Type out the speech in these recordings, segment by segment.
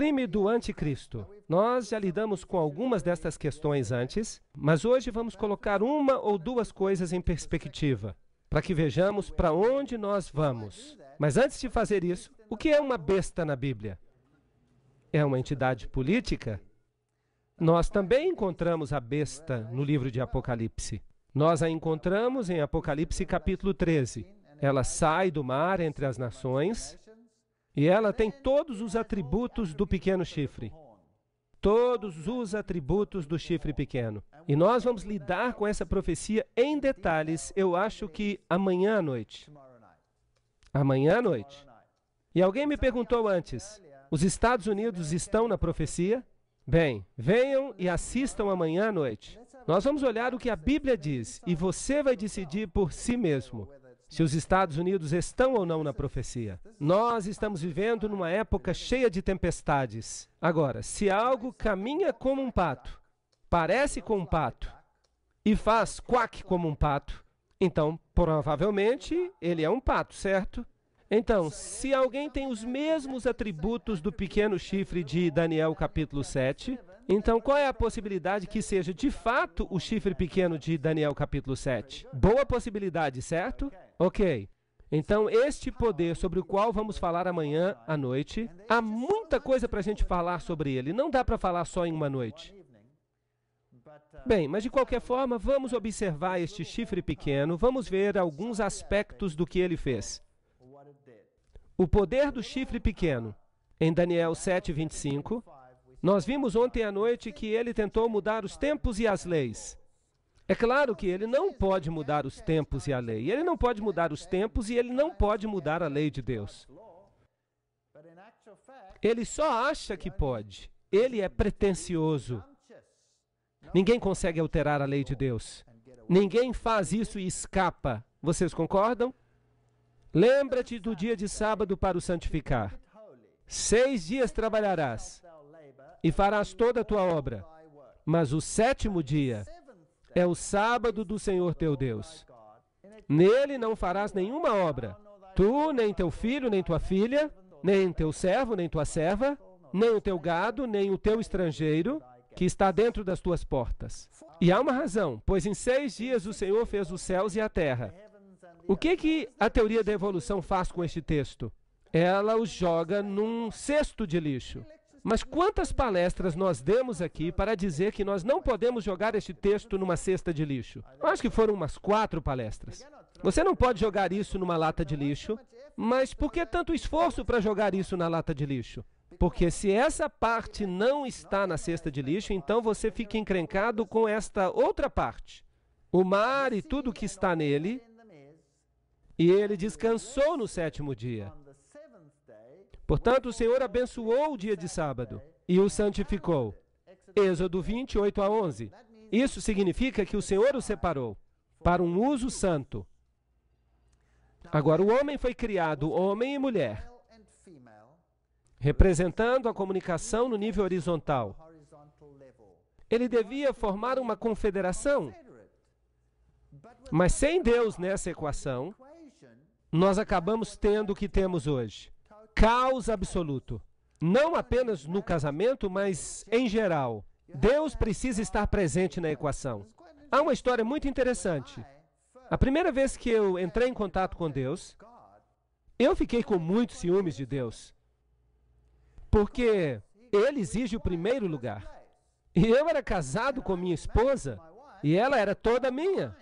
crime do anticristo. Nós já lidamos com algumas destas questões antes, mas hoje vamos colocar uma ou duas coisas em perspectiva, para que vejamos para onde nós vamos. Mas antes de fazer isso, o que é uma besta na Bíblia? É uma entidade política? Nós também encontramos a besta no livro de Apocalipse. Nós a encontramos em Apocalipse capítulo 13. Ela sai do mar entre as nações e ela tem todos os atributos do pequeno chifre. Todos os atributos do chifre pequeno. E nós vamos lidar com essa profecia em detalhes, eu acho que amanhã à noite. Amanhã à noite. E alguém me perguntou antes: os Estados Unidos estão na profecia? Bem, venham e assistam amanhã à noite. Nós vamos olhar o que a Bíblia diz e você vai decidir por si mesmo se os Estados Unidos estão ou não na profecia. Nós estamos vivendo numa época cheia de tempestades. Agora, se algo caminha como um pato, parece com um pato e faz quack como um pato, então provavelmente ele é um pato, certo? Então, se alguém tem os mesmos atributos do pequeno chifre de Daniel capítulo 7, então qual é a possibilidade que seja de fato o chifre pequeno de Daniel capítulo 7? Boa possibilidade, certo? Ok. Então, este poder sobre o qual vamos falar amanhã à noite, há muita coisa para a gente falar sobre ele. Não dá para falar só em uma noite. Bem, mas de qualquer forma, vamos observar este chifre pequeno, vamos ver alguns aspectos do que ele fez. O poder do chifre pequeno. Em Daniel 7, 25, nós vimos ontem à noite que ele tentou mudar os tempos e as leis. É claro que ele não pode mudar os tempos e a lei. Ele não pode mudar os tempos e ele não pode mudar a lei de Deus. Ele só acha que pode. Ele é pretensioso. Ninguém consegue alterar a lei de Deus. Ninguém faz isso e escapa. Vocês concordam? Lembra-te do dia de sábado para o santificar. Seis dias trabalharás e farás toda a tua obra. Mas o sétimo dia é o sábado do Senhor teu Deus. Nele não farás nenhuma obra, tu, nem teu filho, nem tua filha, nem teu servo, nem tua serva, nem o teu gado, nem o teu estrangeiro, que está dentro das tuas portas. E há uma razão, pois em seis dias o Senhor fez os céus e a terra. O que, que a teoria da evolução faz com este texto? Ela o joga num cesto de lixo. Mas quantas palestras nós demos aqui para dizer que nós não podemos jogar este texto numa cesta de lixo? Eu acho que foram umas quatro palestras. Você não pode jogar isso numa lata de lixo, mas por que tanto esforço para jogar isso na lata de lixo? Porque se essa parte não está na cesta de lixo, então você fica encrencado com esta outra parte. O mar e tudo que está nele. E ele descansou no sétimo dia. Portanto, o Senhor abençoou o dia de sábado e o santificou. Êxodo 28 a 11. Isso significa que o Senhor o separou para um uso santo. Agora, o homem foi criado homem e mulher, representando a comunicação no nível horizontal. Ele devia formar uma confederação, mas sem Deus nessa equação, nós acabamos tendo o que temos hoje caos absoluto. Não apenas no casamento, mas em geral. Deus precisa estar presente na equação. Há uma história muito interessante. A primeira vez que eu entrei em contato com Deus, eu fiquei com muitos ciúmes de Deus. Porque ele exige o primeiro lugar. E eu era casado com minha esposa e ela era toda minha.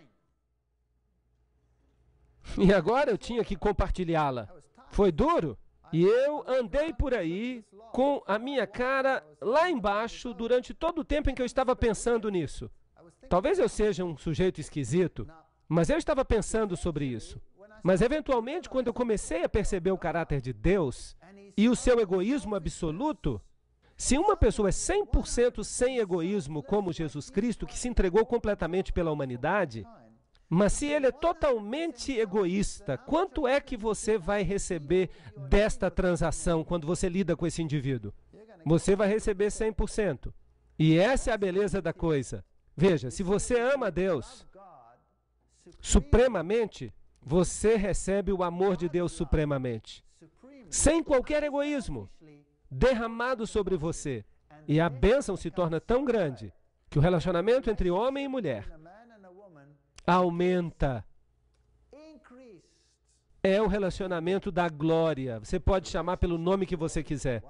E agora eu tinha que compartilhá-la. Foi duro. E eu andei por aí com a minha cara lá embaixo durante todo o tempo em que eu estava pensando nisso. Talvez eu seja um sujeito esquisito, mas eu estava pensando sobre isso. Mas eventualmente, quando eu comecei a perceber o caráter de Deus e o seu egoísmo absoluto, se uma pessoa é 100% sem egoísmo, como Jesus Cristo, que se entregou completamente pela humanidade, mas se ele é totalmente egoísta, quanto é que você vai receber desta transação quando você lida com esse indivíduo? Você vai receber 100%. E essa é a beleza da coisa. Veja, se você ama Deus supremamente, você recebe o amor de Deus supremamente, sem qualquer egoísmo derramado sobre você. E a bênção se torna tão grande que o relacionamento entre homem e mulher aumenta. É o relacionamento da glória. Você pode chamar pelo nome que você quiser.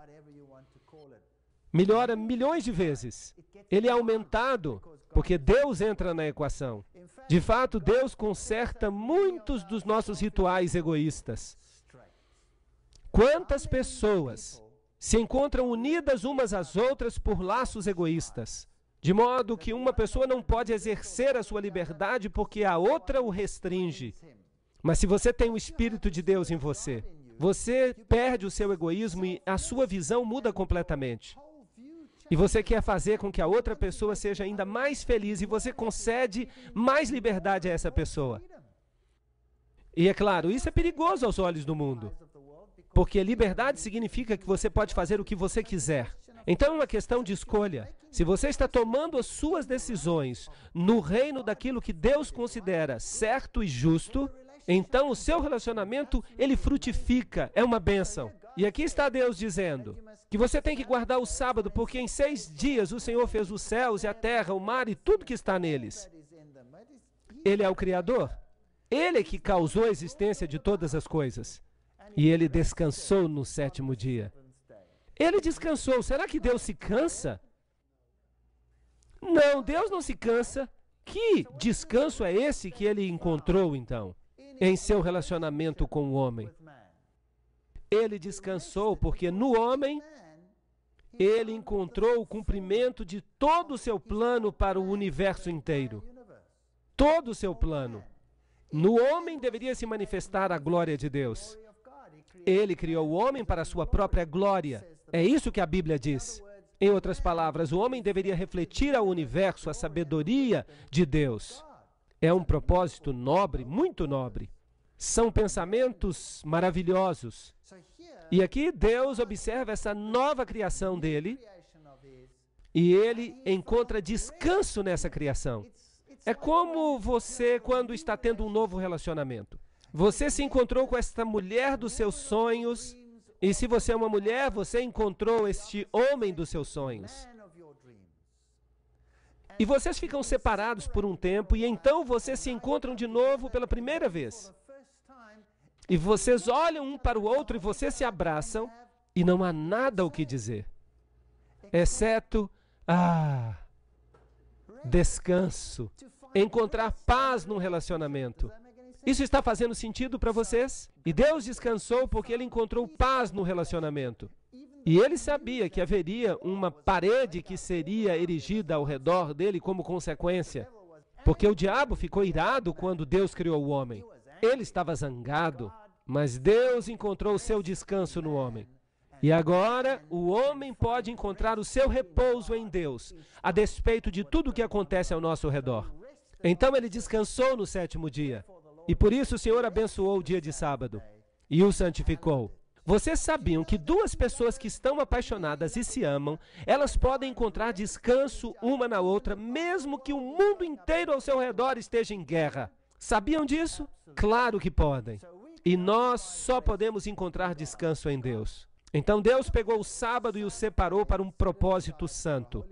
Melhora milhões de vezes. Ele é aumentado porque Deus entra na equação. De fato, Deus conserta muitos dos nossos rituais egoístas. Quantas pessoas se encontram unidas umas às outras por laços egoístas? De modo que uma pessoa não pode exercer a sua liberdade porque a outra o restringe. Mas se você tem o Espírito de Deus em você, você perde o seu egoísmo e a sua visão muda completamente. E você quer fazer com que a outra pessoa seja ainda mais feliz e você concede mais liberdade a essa pessoa. E é claro, isso é perigoso aos olhos do mundo. Porque liberdade significa que você pode fazer o que você quiser. Então é uma questão de escolha. Se você está tomando as suas decisões no reino daquilo que Deus considera certo e justo, então o seu relacionamento ele frutifica, é uma bênção. E aqui está Deus dizendo que você tem que guardar o sábado, porque em seis dias o Senhor fez os céus e a terra, o mar e tudo que está neles. Ele é o Criador. Ele é que causou a existência de todas as coisas. E ele descansou no sétimo dia. Ele descansou. Será que Deus se cansa? Não, Deus não se cansa. Que descanso é esse que ele encontrou então em seu relacionamento com o homem? Ele descansou porque no homem ele encontrou o cumprimento de todo o seu plano para o universo inteiro. Todo o seu plano. No homem deveria se manifestar a glória de Deus. Ele criou o homem para a sua própria glória. É isso que a Bíblia diz. Em outras palavras, o homem deveria refletir ao universo a sabedoria de Deus. É um propósito nobre, muito nobre. São pensamentos maravilhosos. E aqui Deus observa essa nova criação dele e ele encontra descanso nessa criação. É como você quando está tendo um novo relacionamento. Você se encontrou com esta mulher dos seus sonhos e se você é uma mulher, você encontrou este homem dos seus sonhos. E vocês ficam separados por um tempo e então vocês se encontram de novo pela primeira vez. E vocês olham um para o outro e vocês se abraçam e não há nada o que dizer. Exceto, ah, descanso, encontrar paz num relacionamento. Isso está fazendo sentido para vocês? E Deus descansou porque ele encontrou paz no relacionamento. E ele sabia que haveria uma parede que seria erigida ao redor dele como consequência. Porque o diabo ficou irado quando Deus criou o homem. Ele estava zangado, mas Deus encontrou o seu descanso no homem. E agora o homem pode encontrar o seu repouso em Deus, a despeito de tudo o que acontece ao nosso redor. Então ele descansou no sétimo dia. E por isso o Senhor abençoou o dia de sábado e o santificou. Vocês sabiam que duas pessoas que estão apaixonadas e se amam, elas podem encontrar descanso uma na outra, mesmo que o mundo inteiro ao seu redor esteja em guerra. Sabiam disso? Claro que podem. E nós só podemos encontrar descanso em Deus. Então Deus pegou o sábado e o separou para um propósito santo.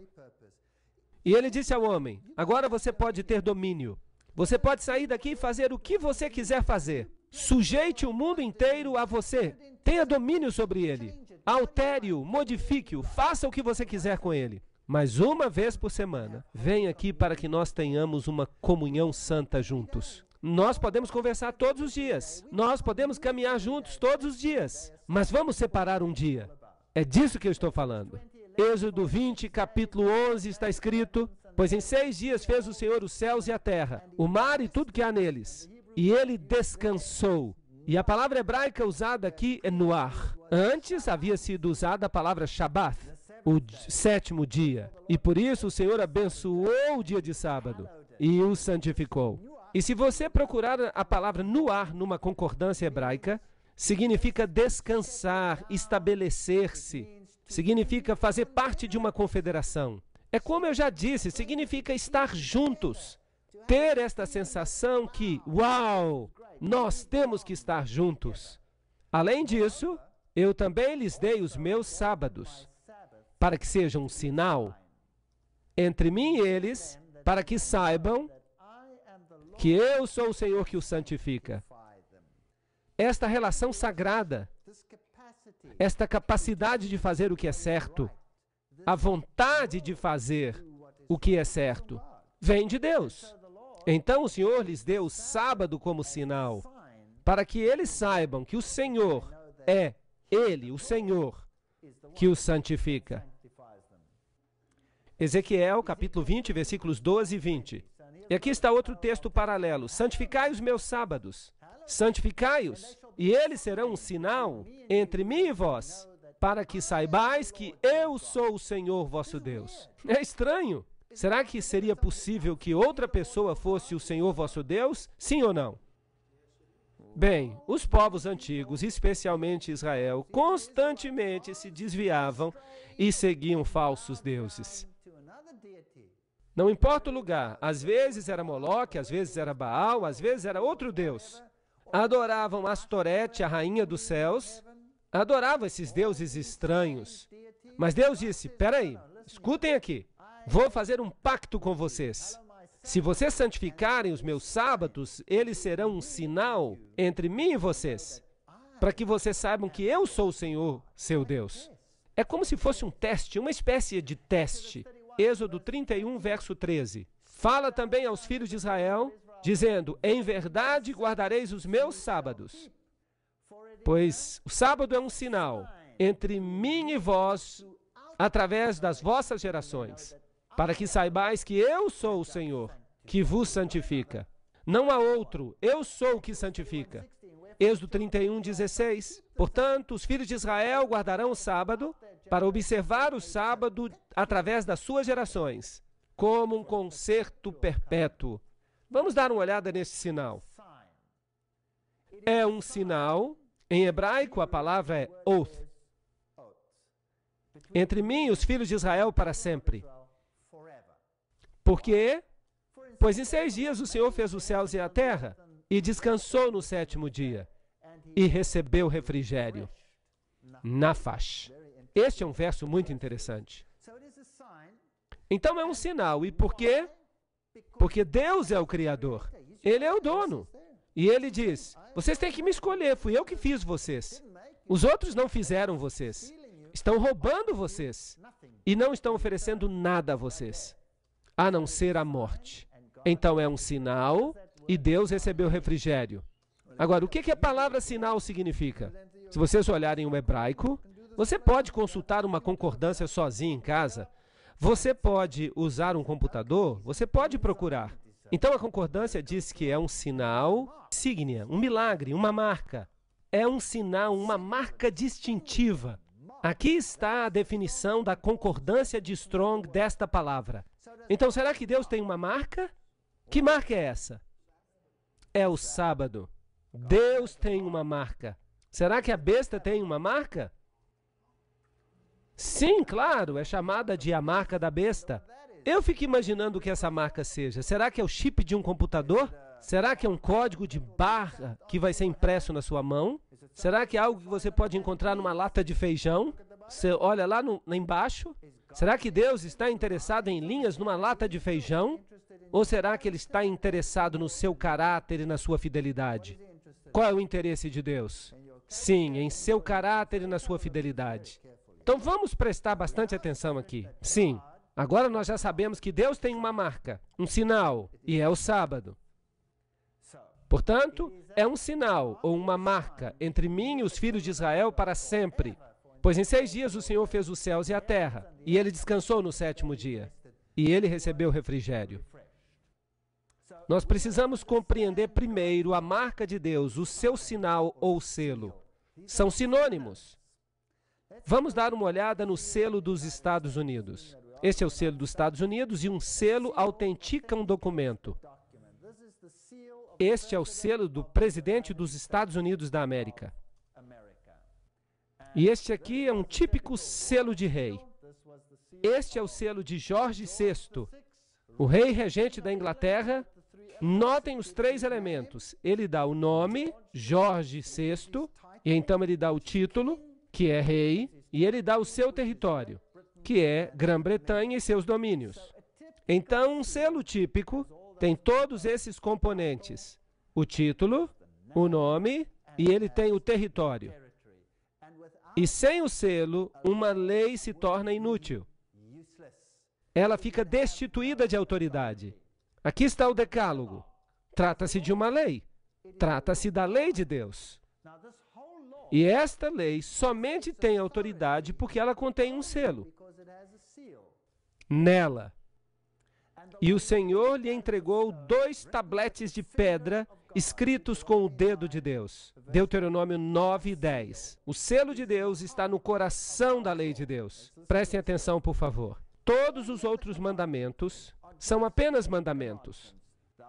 E ele disse ao homem: Agora você pode ter domínio. Você pode sair daqui e fazer o que você quiser fazer. Sujeite o mundo inteiro a você. Tenha domínio sobre ele. Altere-o, modifique-o, faça o que você quiser com ele. Mas uma vez por semana, vem aqui para que nós tenhamos uma comunhão santa juntos. Nós podemos conversar todos os dias. Nós podemos caminhar juntos todos os dias. Mas vamos separar um dia. É disso que eu estou falando. Êxodo 20, capítulo 11, está escrito: Pois em seis dias fez o Senhor os céus e a terra, o mar e tudo que há neles. E ele descansou. E a palavra hebraica usada aqui é noar. Antes havia sido usada a palavra Shabat, o sétimo dia. E por isso o Senhor abençoou o dia de sábado e o santificou. E se você procurar a palavra noar numa concordância hebraica, significa descansar, estabelecer-se, significa fazer parte de uma confederação. É como eu já disse, significa estar juntos. Ter esta sensação que, uau, nós temos que estar juntos. Além disso, eu também lhes dei os meus sábados, para que sejam um sinal entre mim e eles, para que saibam que eu sou o Senhor que os santifica. Esta relação sagrada, esta capacidade de fazer o que é certo, a vontade de fazer o que é certo vem de Deus. Então o Senhor lhes deu o sábado como sinal, para que eles saibam que o Senhor é Ele, o Senhor, que os santifica. Ezequiel, capítulo 20, versículos 12 e 20. E aqui está outro texto paralelo: Santificai os meus sábados, santificai-os, e eles serão um sinal entre mim e vós para que saibais que eu sou o Senhor vosso Deus. É estranho. Será que seria possível que outra pessoa fosse o Senhor vosso Deus? Sim ou não? Bem, os povos antigos, especialmente Israel, constantemente se desviavam e seguiam falsos deuses. Não importa o lugar, às vezes era Moloque, às vezes era Baal, às vezes era outro deus. Adoravam Astorete, a rainha dos céus, adorava esses deuses estranhos. Mas Deus disse: peraí, escutem aqui, vou fazer um pacto com vocês. Se vocês santificarem os meus sábados, eles serão um sinal entre mim e vocês, para que vocês saibam que eu sou o Senhor, seu Deus. É como se fosse um teste, uma espécie de teste. Êxodo 31, verso 13. Fala também aos filhos de Israel, dizendo: Em verdade guardareis os meus sábados. Pois o sábado é um sinal entre mim e vós, através das vossas gerações, para que saibais que eu sou o Senhor que vos santifica. Não há outro, eu sou o que santifica. Êxodo 31, 16. Portanto, os filhos de Israel guardarão o sábado para observar o sábado através das suas gerações, como um concerto perpétuo. Vamos dar uma olhada nesse sinal. É um sinal em hebraico, a palavra é oath. Entre mim e os filhos de Israel para sempre. Porque, pois em seis dias o Senhor fez os céus e a terra, e descansou no sétimo dia, e recebeu refrigério. Nafash. Este é um verso muito interessante. Então é um sinal. E por quê? Porque Deus é o Criador. Ele é o dono. E ele diz: Vocês têm que me escolher, fui eu que fiz vocês. Os outros não fizeram vocês. Estão roubando vocês. E não estão oferecendo nada a vocês, a não ser a morte. Então é um sinal e Deus recebeu refrigério. Agora, o que, que a palavra sinal significa? Se vocês olharem o hebraico, você pode consultar uma concordância sozinho em casa. Você pode usar um computador, você pode procurar. Então a concordância diz que é um sinal, signia, um milagre, uma marca. É um sinal, uma marca distintiva. Aqui está a definição da concordância de Strong desta palavra. Então será que Deus tem uma marca? Que marca é essa? É o sábado. Deus tem uma marca. Será que a besta tem uma marca? Sim, claro, é chamada de a marca da besta. Eu fico imaginando o que essa marca seja. Será que é o chip de um computador? Será que é um código de barra que vai ser impresso na sua mão? Será que é algo que você pode encontrar numa lata de feijão? Você olha lá, no, lá embaixo. Será que Deus está interessado em linhas numa lata de feijão? Ou será que Ele está interessado no seu caráter e na sua fidelidade? Qual é o interesse de Deus? Sim, em seu caráter e na sua fidelidade. Então vamos prestar bastante atenção aqui. Sim, Agora nós já sabemos que Deus tem uma marca, um sinal, e é o sábado. Portanto, é um sinal ou uma marca entre mim e os filhos de Israel para sempre. Pois em seis dias o Senhor fez os céus e a terra, e ele descansou no sétimo dia, e ele recebeu refrigério. Nós precisamos compreender primeiro a marca de Deus, o seu sinal ou selo. São sinônimos. Vamos dar uma olhada no selo dos Estados Unidos. Esse é o selo dos Estados Unidos e um selo autentica um documento. Este é o selo do presidente dos Estados Unidos da América. E este aqui é um típico selo de rei. Este é o selo de Jorge VI, o rei regente da Inglaterra. Notem os três elementos. Ele dá o nome, Jorge VI, e então ele dá o título, que é rei, e ele dá o seu território que é Grã-Bretanha e seus domínios. Então, um selo típico tem todos esses componentes: o título, o nome e ele tem o território. E sem o selo, uma lei se torna inútil. Ela fica destituída de autoridade. Aqui está o Decálogo. Trata-se de uma lei. Trata-se da lei de Deus. E esta lei somente tem autoridade porque ela contém um selo nela. E o Senhor lhe entregou dois tabletes de pedra escritos com o dedo de Deus. Deuteronômio 9 e 10. O selo de Deus está no coração da lei de Deus. Prestem atenção, por favor. Todos os outros mandamentos são apenas mandamentos.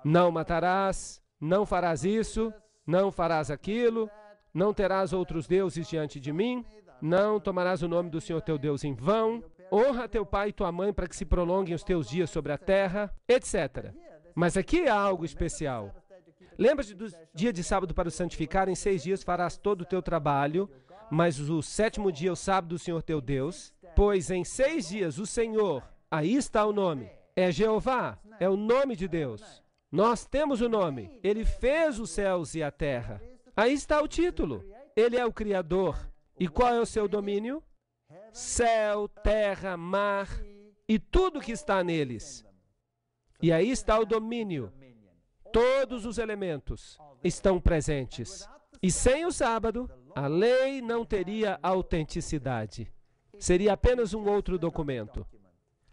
Não matarás, não farás isso, não farás aquilo, não terás outros deuses diante de mim, não tomarás o nome do Senhor teu Deus em vão, Honra teu pai e tua mãe para que se prolonguem os teus dias sobre a terra, etc. Mas aqui há algo especial. Lembra-te do dia de sábado para o santificar, em seis dias farás todo o teu trabalho, mas o sétimo dia é o sábado do Senhor teu Deus, pois em seis dias o Senhor, aí está o nome, é Jeová, é o nome de Deus. Nós temos o nome, ele fez os céus e a terra. Aí está o título, ele é o Criador. E qual é o seu domínio? céu, terra, mar e tudo que está neles. E aí está o domínio. Todos os elementos estão presentes. E sem o sábado, a lei não teria autenticidade. Seria apenas um outro documento.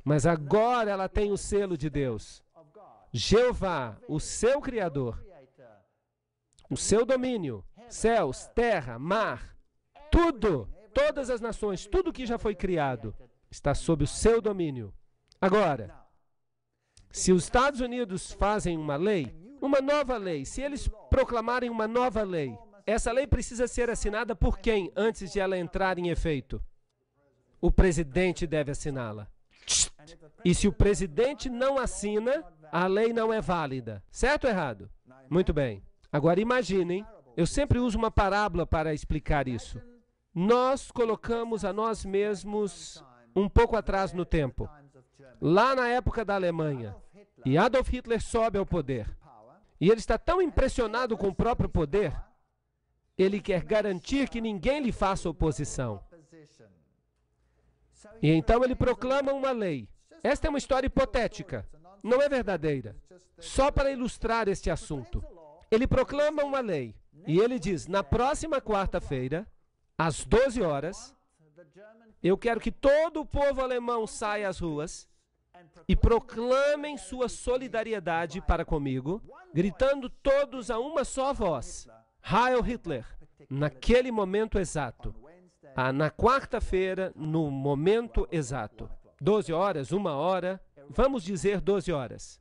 Mas agora ela tem o selo de Deus. Jeová, o seu Criador, o seu domínio, céus, terra, mar, tudo todas as nações, tudo que já foi criado, está sob o seu domínio. Agora, se os Estados Unidos fazem uma lei, uma nova lei, se eles proclamarem uma nova lei, essa lei precisa ser assinada por quem antes de ela entrar em efeito? O presidente deve assiná-la. E se o presidente não assina, a lei não é válida. Certo ou errado? Muito bem. Agora imaginem, eu sempre uso uma parábola para explicar isso nós colocamos a nós mesmos um pouco atrás no tempo. Lá na época da Alemanha, e Adolf Hitler sobe ao poder. E ele está tão impressionado com o próprio poder, ele quer garantir que ninguém lhe faça oposição. E então ele proclama uma lei. Esta é uma história hipotética, não é verdadeira. Só para ilustrar este assunto. Ele proclama uma lei e ele diz: na próxima quarta-feira, às 12 horas, eu quero que todo o povo alemão saia às ruas e proclamem sua solidariedade para comigo, gritando todos a uma só voz: Heil Hitler! Naquele momento exato. Ah, na quarta-feira, no momento exato. 12 horas, uma hora, vamos dizer 12 horas.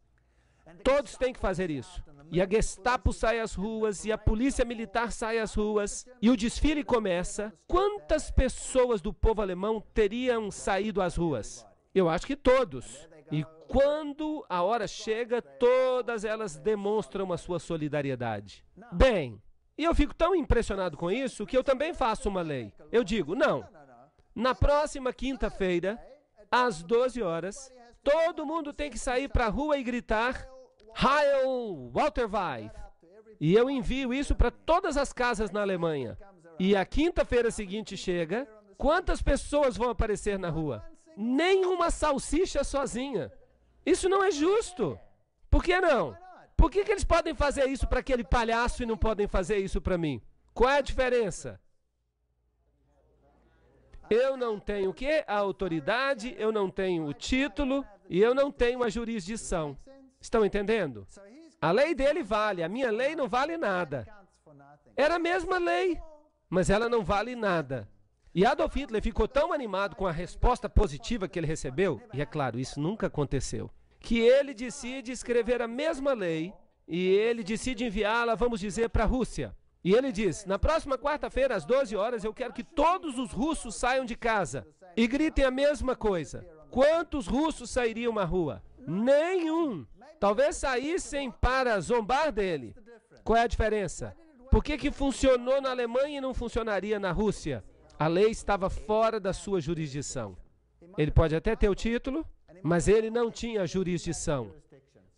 Todos têm que fazer isso. E a Gestapo sai às ruas, e a polícia militar sai às ruas, e o desfile começa. Quantas pessoas do povo alemão teriam saído às ruas? Eu acho que todos. E quando a hora chega, todas elas demonstram a sua solidariedade. Bem, e eu fico tão impressionado com isso que eu também faço uma lei. Eu digo, não. Na próxima quinta-feira, às 12 horas, todo mundo tem que sair para a rua e gritar Heil Walter Weif. E eu envio isso para todas as casas na Alemanha. E a quinta-feira seguinte chega, quantas pessoas vão aparecer na rua? Nenhuma salsicha sozinha. Isso não é justo. Por que não? Por que, que eles podem fazer isso para aquele palhaço e não podem fazer isso para mim? Qual é a diferença? Eu não tenho o quê? A autoridade, eu não tenho o título e eu não tenho a jurisdição. Estão entendendo? A lei dele vale, a minha lei não vale nada. Era a mesma lei, mas ela não vale nada. E Adolf Hitler ficou tão animado com a resposta positiva que ele recebeu, e é claro, isso nunca aconteceu, que ele decide escrever a mesma lei e ele decide enviá-la, vamos dizer, para a Rússia. E ele diz: Na próxima quarta-feira, às 12 horas, eu quero que todos os russos saiam de casa e gritem a mesma coisa. Quantos russos sairiam à rua? Nenhum. Talvez saíssem para zombar dele. Qual é a diferença? Por que, que funcionou na Alemanha e não funcionaria na Rússia? A lei estava fora da sua jurisdição. Ele pode até ter o título, mas ele não tinha jurisdição.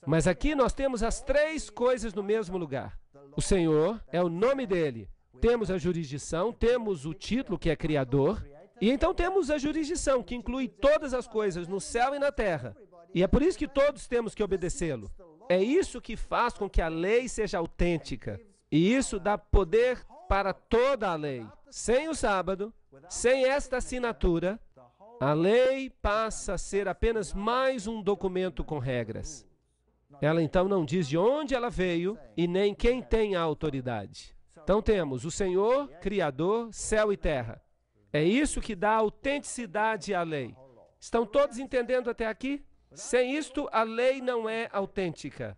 Mas aqui nós temos as três coisas no mesmo lugar. O Senhor é o nome dele. Temos a jurisdição, temos o título que é criador, e então temos a jurisdição que inclui todas as coisas no céu e na terra. E é por isso que todos temos que obedecê-lo. É isso que faz com que a lei seja autêntica. E isso dá poder para toda a lei. Sem o sábado, sem esta assinatura, a lei passa a ser apenas mais um documento com regras. Ela então não diz de onde ela veio e nem quem tem a autoridade. Então temos o Senhor, Criador, céu e terra. É isso que dá autenticidade à lei. Estão todos entendendo até aqui? Sem isto, a lei não é autêntica.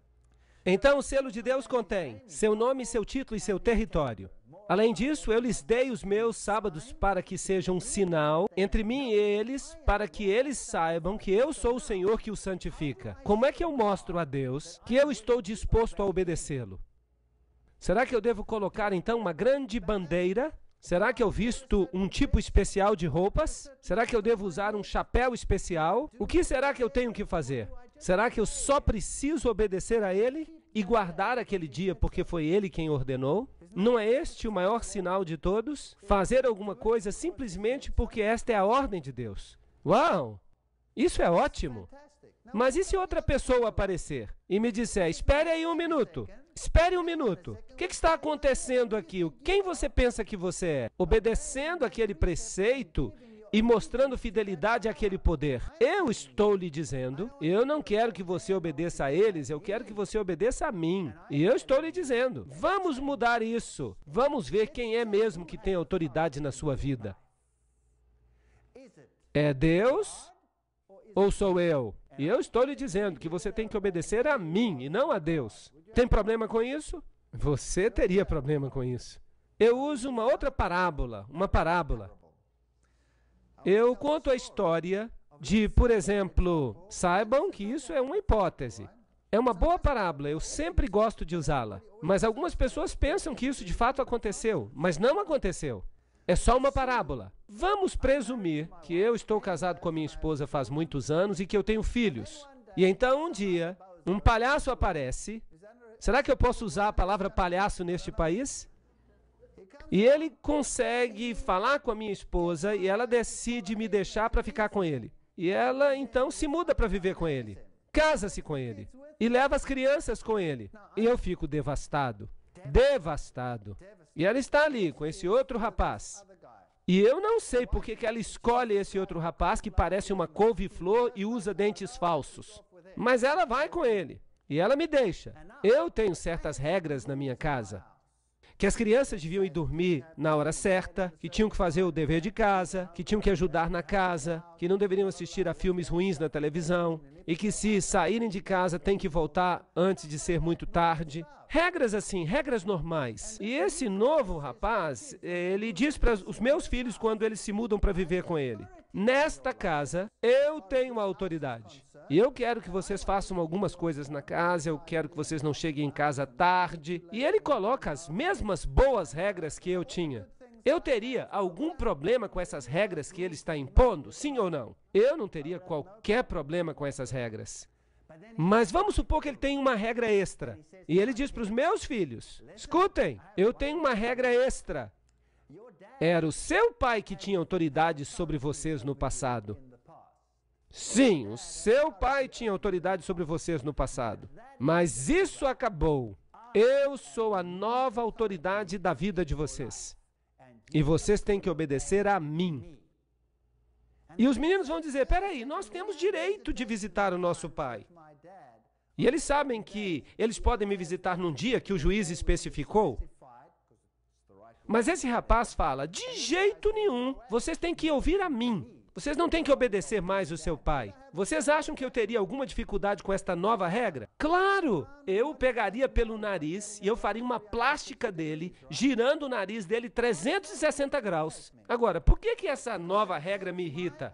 Então, o selo de Deus contém seu nome, seu título e seu território. Além disso, eu lhes dei os meus sábados para que sejam um sinal entre mim e eles, para que eles saibam que eu sou o Senhor que os santifica. Como é que eu mostro a Deus que eu estou disposto a obedecê-lo? Será que eu devo colocar então uma grande bandeira Será que eu visto um tipo especial de roupas? Será que eu devo usar um chapéu especial? O que será que eu tenho que fazer? Será que eu só preciso obedecer a Ele e guardar aquele dia porque foi Ele quem ordenou? Não é este o maior sinal de todos? Fazer alguma coisa simplesmente porque esta é a ordem de Deus. Uau! Isso é ótimo! Mas e se outra pessoa aparecer e me disser: espere aí um minuto? Espere um minuto. O que, que, está acontecendo aqui? Quem você pensa que você é? Obedecendo aquele preceito e mostrando fidelidade àquele poder. Eu estou lhe dizendo, eu não quero que você obedeça a eles, eu quero que você obedeça a mim. E eu estou lhe dizendo, vamos mudar isso. Vamos ver quem é mesmo que tem autoridade na sua vida. É Deus ou sou eu? E eu estou lhe dizendo que você tem que obedecer a mim e não a Deus. Tem problema com isso? Você teria problema com isso. Eu uso uma outra parábola, uma parábola. Eu conto a história de, por exemplo, saibam que isso é uma hipótese. É uma boa parábola, eu sempre gosto de usá-la. Mas algumas pessoas pensam que isso de fato aconteceu, mas não aconteceu. É só uma parábola. Vamos presumir que eu estou casado com a minha esposa faz muitos anos e que eu tenho filhos. E então um dia, um palhaço aparece. Será que eu posso usar a palavra palhaço neste país? E ele consegue falar com a minha esposa e ela decide me deixar para ficar com ele. E ela então se muda para viver com ele, casa-se com ele e leva as crianças com ele. E eu fico devastado. Devastado. E ela está ali com esse outro rapaz. E eu não sei por que ela escolhe esse outro rapaz que parece uma couve-flor e usa dentes falsos. Mas ela vai com ele. E ela me deixa. Eu tenho certas regras na minha casa. Que as crianças deviam ir dormir na hora certa, que tinham que fazer o dever de casa, que tinham que ajudar na casa, que não deveriam assistir a filmes ruins na televisão, e que se saírem de casa tem que voltar antes de ser muito tarde. Regras assim, regras normais. E esse novo rapaz, ele diz para os meus filhos quando eles se mudam para viver com ele: Nesta casa eu tenho autoridade. E eu quero que vocês façam algumas coisas na casa, eu quero que vocês não cheguem em casa tarde. E ele coloca as mesmas boas regras que eu tinha. Eu teria algum problema com essas regras que ele está impondo? Sim ou não? Eu não teria qualquer problema com essas regras. Mas vamos supor que ele tem uma regra extra. E ele diz para os meus filhos: escutem, eu tenho uma regra extra. Era o seu pai que tinha autoridade sobre vocês no passado. Sim, o seu pai tinha autoridade sobre vocês no passado. Mas isso acabou. Eu sou a nova autoridade da vida de vocês. E vocês têm que obedecer a mim. E os meninos vão dizer: peraí, nós temos direito de visitar o nosso pai. E eles sabem que eles podem me visitar num dia que o juiz especificou. Mas esse rapaz fala: de jeito nenhum, vocês têm que ouvir a mim. Vocês não têm que obedecer mais o seu pai. Vocês acham que eu teria alguma dificuldade com esta nova regra? Claro! Eu pegaria pelo nariz e eu faria uma plástica dele, girando o nariz dele 360 graus. Agora, por que, que essa nova regra me irrita?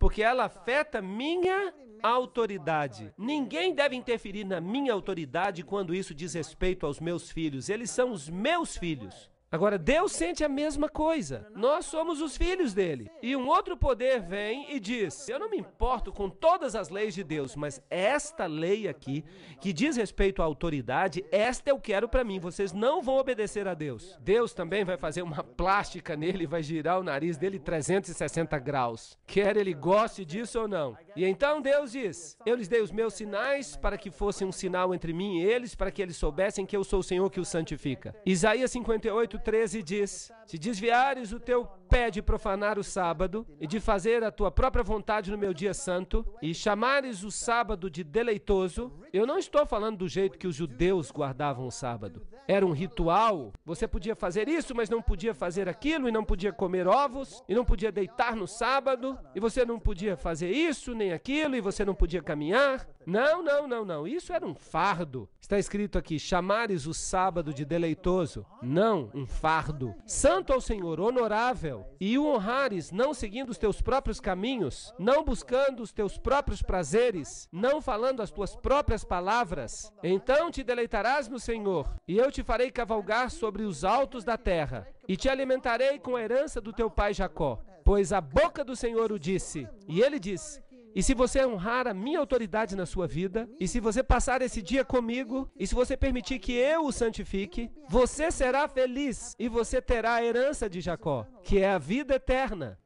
Porque ela afeta minha autoridade. Ninguém deve interferir na minha autoridade quando isso diz respeito aos meus filhos. Eles são os meus filhos. Agora, Deus sente a mesma coisa. Nós somos os filhos dele. E um outro poder vem e diz: Eu não me importo com todas as leis de Deus, mas esta lei aqui, que diz respeito à autoridade, esta eu quero para mim. Vocês não vão obedecer a Deus. Deus também vai fazer uma plástica nele, vai girar o nariz dele 360 graus. Quer ele goste disso ou não. E então Deus diz: Eu lhes dei os meus sinais para que fosse um sinal entre mim e eles, para que eles soubessem que eu sou o Senhor que os santifica. Isaías 58, 13 diz: Se desviares o teu pé de profanar o sábado e de fazer a tua própria vontade no meu dia santo e chamares o sábado de deleitoso, eu não estou falando do jeito que os judeus guardavam o sábado. Era um ritual, você podia fazer isso, mas não podia fazer aquilo, e não podia comer ovos, e não podia deitar no sábado, e você não podia fazer isso nem aquilo, e você não podia caminhar. Não, não, não, não, isso era um fardo. Está escrito aqui: chamares o sábado de deleitoso. Não, um fardo. Santo ao Senhor, honorável e o honrares não seguindo os teus próprios caminhos, não buscando os teus próprios prazeres, não falando as tuas próprias palavras, então te deleitarás no Senhor, e eu te farei cavalgar sobre os altos da terra, e te alimentarei com a herança do teu pai Jacó. Pois a boca do Senhor o disse, e ele disse: e se você honrar a minha autoridade na sua vida, e se você passar esse dia comigo, e se você permitir que eu o santifique, você será feliz e você terá a herança de Jacó, que é a vida eterna.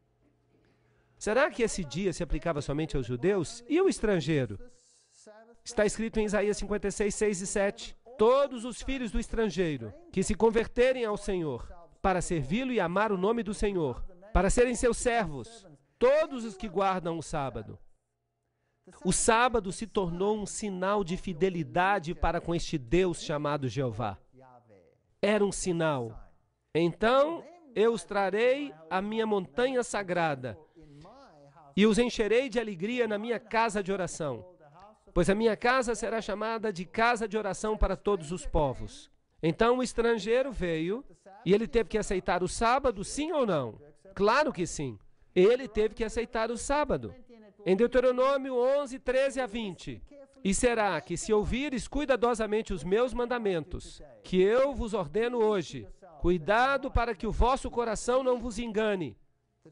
Será que esse dia se aplicava somente aos judeus e ao estrangeiro? Está escrito em Isaías 56, 6 e 7. Todos os filhos do estrangeiro que se converterem ao Senhor para servi-lo e amar o nome do Senhor, para serem seus servos, todos os que guardam o sábado, o sábado se tornou um sinal de fidelidade para com é este Deus chamado Jeová. Era um sinal. Então eu os trarei à minha montanha sagrada e os encherei de alegria na minha casa de oração, pois a minha casa será chamada de casa de oração para todos os povos. Então o estrangeiro veio e ele teve que aceitar o sábado, sim ou não? Claro que sim. Ele teve que aceitar o sábado. Em Deuteronômio 11, 13 a 20: E será que, se ouvires cuidadosamente os meus mandamentos, que eu vos ordeno hoje, cuidado para que o vosso coração não vos engane.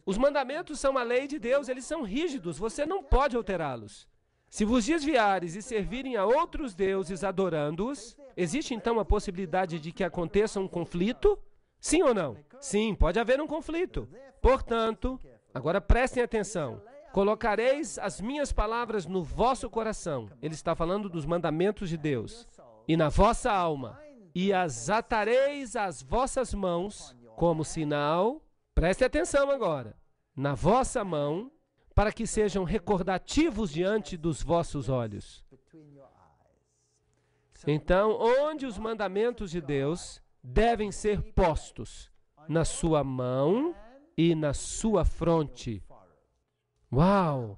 Os mandamentos são a lei de Deus, eles são rígidos, você não pode alterá-los. Se vos desviares e servirem a outros deuses adorando-os, existe então a possibilidade de que aconteça um conflito? Sim ou não? Sim, pode haver um conflito. Portanto, agora prestem atenção. Colocareis as minhas palavras no vosso coração. Ele está falando dos mandamentos de Deus. E na vossa alma. E as atareis às vossas mãos como sinal. Preste atenção agora. Na vossa mão, para que sejam recordativos diante dos vossos olhos. Então, onde os mandamentos de Deus devem ser postos? Na sua mão e na sua fronte. Uau! Uhum.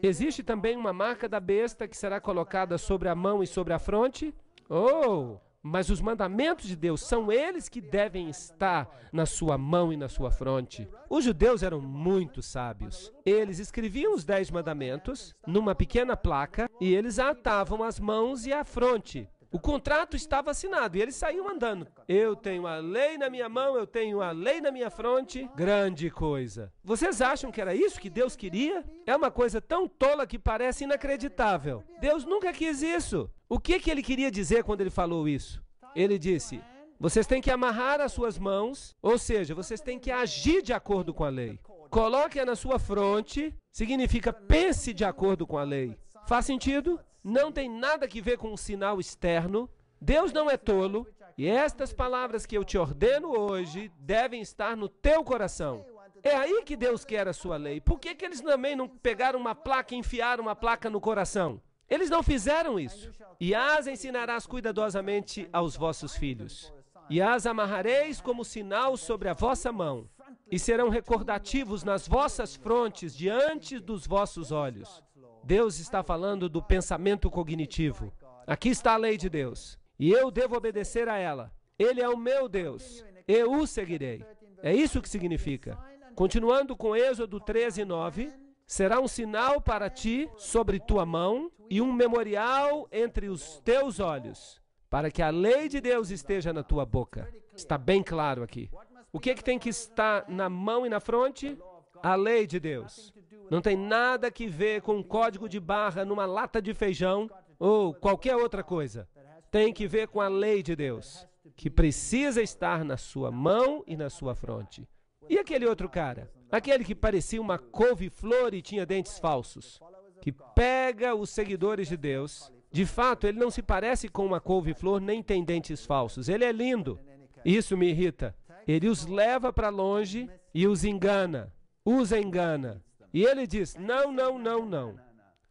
Existe também uma marca da besta que será colocada sobre a mão e sobre a fronte? Oh! Mas os mandamentos de Deus são eles que devem estar na sua mão e na sua fronte. Os judeus eram muito sábios. Eles escreviam os dez mandamentos numa pequena placa e eles atavam as mãos e a fronte o contrato estava assinado e eles saíam andando. Eu tenho a lei na minha mão, eu tenho a lei na minha fronte. Grande coisa. Vocês acham que era isso que Deus queria? É uma coisa tão tola que parece inacreditável. Deus nunca quis isso. O que, que ele queria dizer quando ele falou isso? Ele disse: vocês têm que amarrar as suas mãos, ou seja, vocês têm que agir de acordo com a lei. Coloque-a na sua fronte, significa pense de acordo com a lei. Faz sentido? não tem nada que ver com um sinal externo. Deus não é tolo, e estas palavras que eu te ordeno hoje devem estar no teu coração. É aí que Deus quer a sua lei. Por que, que eles também não pegaram uma placa e enfiaram uma placa no coração? Eles não fizeram isso. E as ensinarás cuidadosamente aos vossos filhos. E as amarrareis como sinal sobre a vossa mão, e serão recordativos nas vossas frontes, diante dos vossos olhos. Deus está falando do pensamento cognitivo. Aqui está a lei de Deus. E eu devo obedecer a ela. Ele é o meu Deus. Eu o seguirei. É isso que significa. Continuando com Êxodo 13, 9. Será um sinal para ti sobre tua mão e um memorial entre os teus olhos, para que a lei de Deus esteja na tua boca. Está bem claro aqui. O que, é que tem que estar na mão e na fronte? A lei de Deus não tem nada que ver com um código de barra numa lata de feijão ou qualquer outra coisa. Tem que ver com a lei de Deus, que precisa estar na sua mão e na sua fronte. E aquele outro cara? Aquele que parecia uma couve-flor e tinha dentes falsos, que pega os seguidores de Deus. De fato, ele não se parece com uma couve-flor nem tem dentes falsos. Ele é lindo. Isso me irrita. Ele os leva para longe e os engana. Os engana. E ele diz: Não, não, não, não.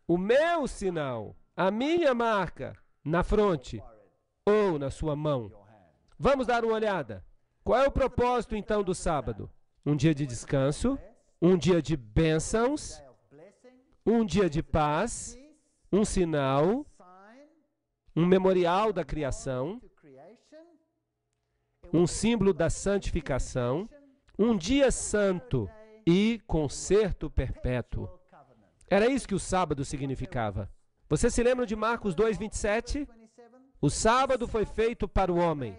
O meu sinal, a minha marca na fronte ou na sua mão. Vamos dar uma olhada. Qual é o propósito então do sábado? Um dia de descanso, um dia de bênçãos, um dia de paz, um sinal, um memorial da criação, um símbolo da santificação, um dia santo e conserto perpétuo. Era isso que o sábado significava. Você se lembra de Marcos 2:27? O sábado foi feito para o homem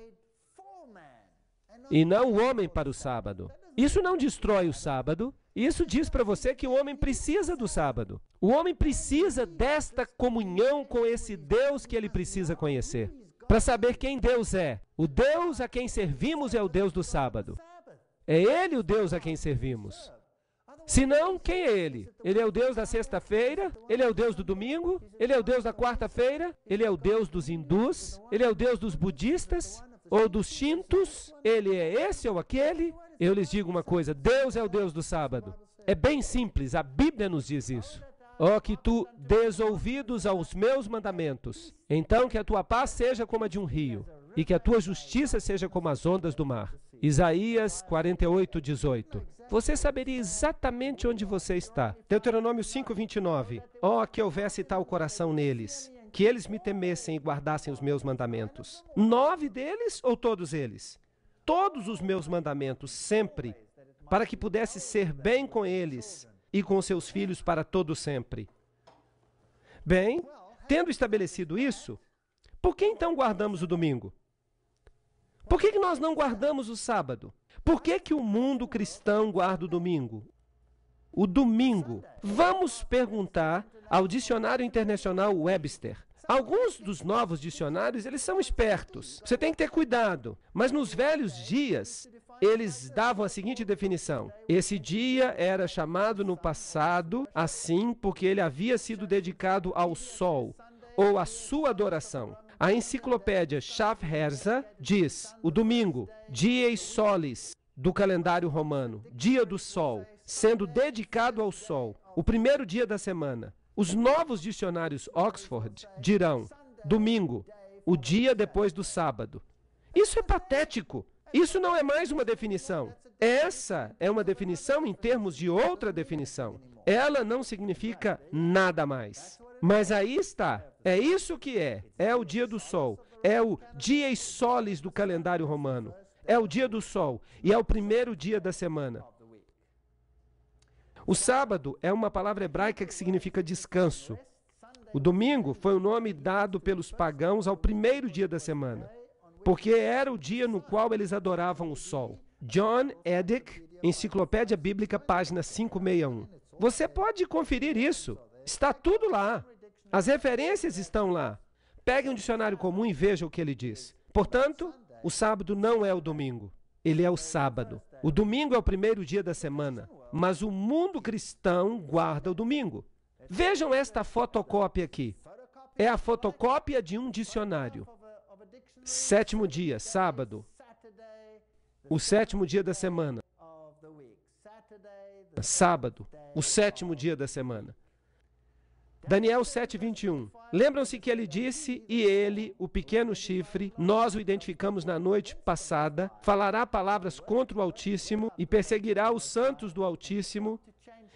e não o homem para o sábado. Isso não destrói o sábado. Isso diz para você que o homem precisa do sábado. O homem precisa desta comunhão com esse Deus que ele precisa conhecer. Para saber quem Deus é. O Deus a quem servimos é o Deus do sábado. É Ele o Deus a quem servimos. Senão, quem é ele? Ele é o Deus da sexta-feira? Ele é o Deus do domingo? Ele é o Deus da quarta-feira? Ele é o Deus dos hindus? Ele é o Deus dos budistas? Ou dos Tintos? Ele é esse ou aquele? Eu lhes digo uma coisa: Deus é o Deus do sábado. É bem simples, a Bíblia nos diz isso. Ó oh, que tu ouvidos aos meus mandamentos, então que a tua paz seja como a de um rio, e que a tua justiça seja como as ondas do mar. Isaías 48, 18. Você saberia exatamente onde você está. Deuteronômio 5, 29. oh, que houvesse tal coração neles, que eles me temessem e guardassem os meus mandamentos. Nove deles ou todos eles? Todos os meus mandamentos, sempre, para que pudesse ser bem com eles e com seus filhos para todo sempre. Bem, tendo estabelecido isso, por que então guardamos o domingo? Por que, que nós não guardamos o sábado? Por que, que o mundo cristão guarda o domingo? O domingo. Vamos perguntar ao dicionário internacional Webster. Alguns dos novos dicionários, eles são espertos. Você tem que ter cuidado. Mas nos velhos dias, eles davam a seguinte definição: Esse dia era chamado no passado assim porque ele havia sido dedicado ao sol ou à sua adoração. A enciclopédia Schaffherza diz: o domingo, dia solis do calendário romano, dia do sol, sendo dedicado ao sol, o primeiro dia da semana. Os novos dicionários Oxford dirão: domingo, o dia depois do sábado. Isso é patético. Isso não é mais uma definição. Essa é uma definição em termos de outra definição. Ela não significa nada mais. Mas aí está. É isso que é. É o dia do sol. É o dia solis do calendário romano. É o dia do sol e é o primeiro dia da semana. O sábado é uma palavra hebraica que significa descanso. O domingo foi o nome dado pelos pagãos ao primeiro dia da semana, porque era o dia no qual eles adoravam o sol. John Edick, Enciclopédia Bíblica, página 561. Você pode conferir isso. Está tudo lá. As referências estão lá. Pegue um dicionário comum e veja o que ele diz. Portanto, o sábado não é o domingo, ele é o sábado. O domingo é o primeiro dia da semana, mas o mundo cristão guarda o domingo. Vejam esta fotocópia aqui. É a fotocópia de um dicionário. Sétimo dia, sábado o sétimo dia da semana. Sábado, o sétimo dia da semana. Daniel 7:21. Lembram-se que ele disse: "E ele, o pequeno chifre, nós o identificamos na noite passada, falará palavras contra o Altíssimo e perseguirá os santos do Altíssimo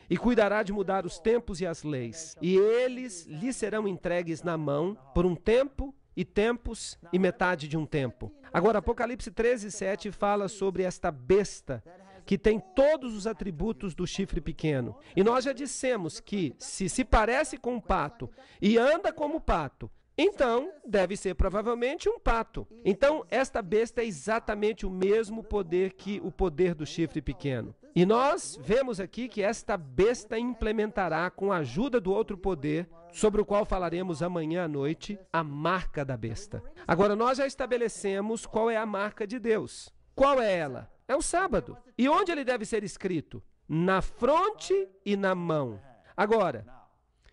e cuidará de mudar os tempos e as leis. E eles lhe serão entregues na mão por um tempo e tempos e metade de um tempo. Agora, Apocalipse 13, 7 fala sobre esta besta que tem todos os atributos do chifre pequeno. E nós já dissemos que se se parece com um pato e anda como pato, então deve ser provavelmente um pato. Então, esta besta é exatamente o mesmo poder que o poder do chifre pequeno. E nós vemos aqui que esta besta implementará, com a ajuda do outro poder, sobre o qual falaremos amanhã à noite, a marca da besta. Agora, nós já estabelecemos qual é a marca de Deus. Qual é ela? É o sábado. E onde ele deve ser escrito? Na fronte e na mão. Agora,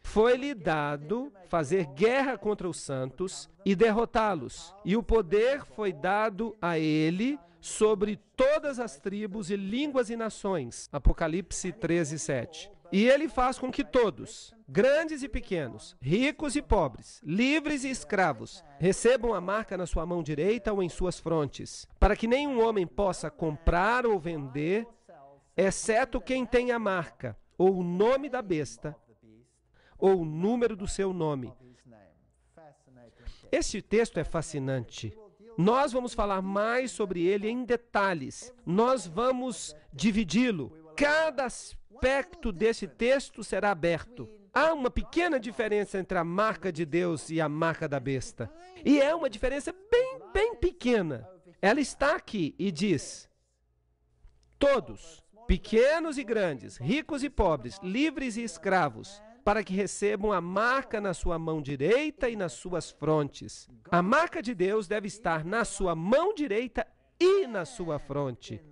foi-lhe dado fazer guerra contra os santos e derrotá-los, e o poder foi dado a ele sobre todas as tribos e línguas e nações. Apocalipse 13, 7. E ele faz com que todos, grandes e pequenos, ricos e pobres, livres e escravos, recebam a marca na sua mão direita ou em suas frontes, para que nenhum homem possa comprar ou vender, exceto quem tem a marca, ou o nome da besta, ou o número do seu nome. Este texto é fascinante. Nós vamos falar mais sobre ele em detalhes. Nós vamos dividi-lo. Cada aspecto desse texto será aberto. Há uma pequena diferença entre a marca de Deus e a marca da besta. E é uma diferença bem, bem pequena. Ela está aqui e diz: Todos, pequenos e grandes, ricos e pobres, livres e escravos, para que recebam a marca na sua mão direita e nas suas frontes. A marca de Deus deve estar na sua mão direita e na sua fronte.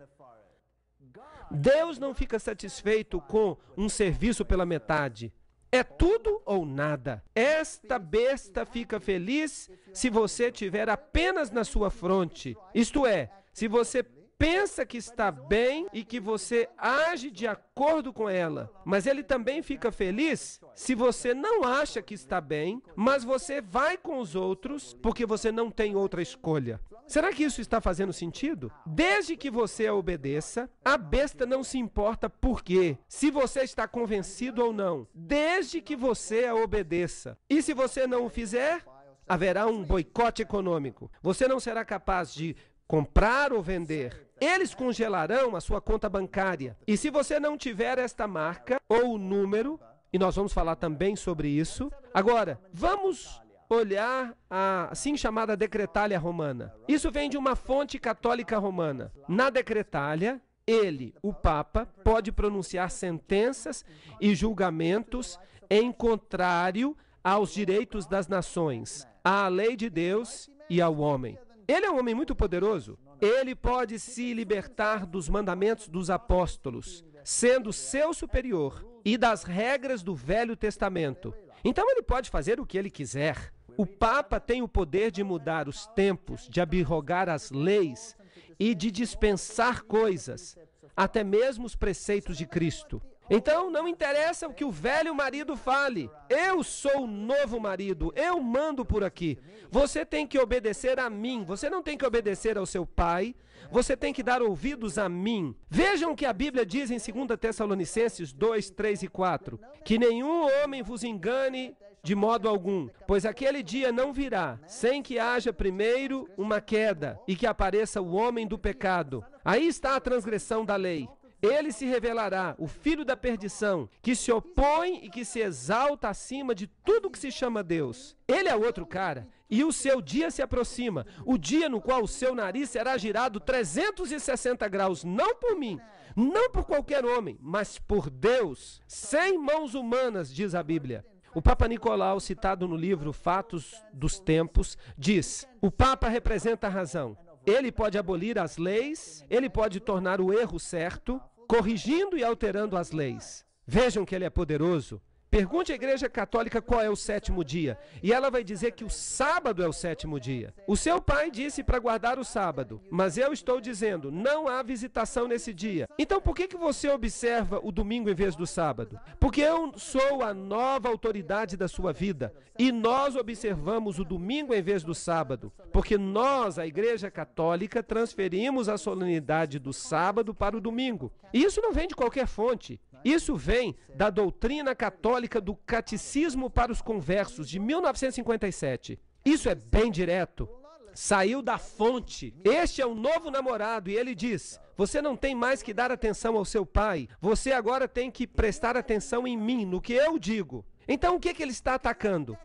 Deus não fica satisfeito com um serviço pela metade. É tudo ou nada. Esta besta fica feliz se você tiver apenas na sua fronte. Isto é, se você pensa que está bem e que você age de acordo com ela. Mas ele também fica feliz se você não acha que está bem, mas você vai com os outros porque você não tem outra escolha. Será que isso está fazendo sentido? Desde que você a obedeça, a besta não se importa por quê, se você está convencido ou não. Desde que você a obedeça. E se você não o fizer, haverá um boicote econômico. Você não será capaz de comprar ou vender. Eles congelarão a sua conta bancária. E se você não tiver esta marca ou o número, e nós vamos falar também sobre isso. Agora, vamos olhar a assim chamada decretália romana. Isso vem de uma fonte católica romana. Na decretália, ele, o Papa, pode pronunciar sentenças e julgamentos em contrário aos direitos das nações, à lei de Deus e ao homem. Ele é um homem muito poderoso. Ele pode se libertar dos mandamentos dos apóstolos, sendo seu superior e das regras do Velho Testamento. Então ele pode fazer o que ele quiser. O Papa tem o poder de mudar os tempos, de abrogar as leis e de dispensar coisas, até mesmo os preceitos de Cristo. Então não interessa o que o velho marido fale. Eu sou o novo marido, eu mando por aqui. Você tem que obedecer a mim, você não tem que obedecer ao seu pai, você tem que dar ouvidos a mim. Vejam o que a Bíblia diz em 2 Tessalonicenses 2, 3 e 4: Que nenhum homem vos engane de modo algum, pois aquele dia não virá, sem que haja primeiro uma queda e que apareça o homem do pecado. Aí está a transgressão da lei. Ele se revelará, o filho da perdição, que se opõe e que se exalta acima de tudo que se chama Deus. Ele é outro cara, e o seu dia se aproxima, o dia no qual o seu nariz será girado 360 graus, não por mim, não por qualquer homem, mas por Deus, sem mãos humanas, diz a Bíblia. O Papa Nicolau, citado no livro Fatos dos Tempos, diz: O Papa representa a razão. Ele pode abolir as leis, ele pode tornar o erro certo, corrigindo e alterando as leis. Vejam que ele é poderoso. Pergunte à igreja católica qual é o sétimo dia, e ela vai dizer que o sábado é o sétimo dia. O seu pai disse para guardar o sábado, mas eu estou dizendo, não há visitação nesse dia. Então por que, que você observa o domingo em vez do sábado? Porque eu sou a nova autoridade da sua vida, e nós observamos o domingo em vez do sábado, porque nós, a igreja católica, transferimos a solenidade do sábado para o domingo. E isso não vem de qualquer fonte. Isso vem da doutrina católica do Catecismo para os Conversos, de 1957. Isso é bem direto. Saiu da fonte. Este é o novo namorado e ele diz: Você não tem mais que dar atenção ao seu pai, você agora tem que prestar atenção em mim, no que eu digo. Então o que, é que ele está atacando?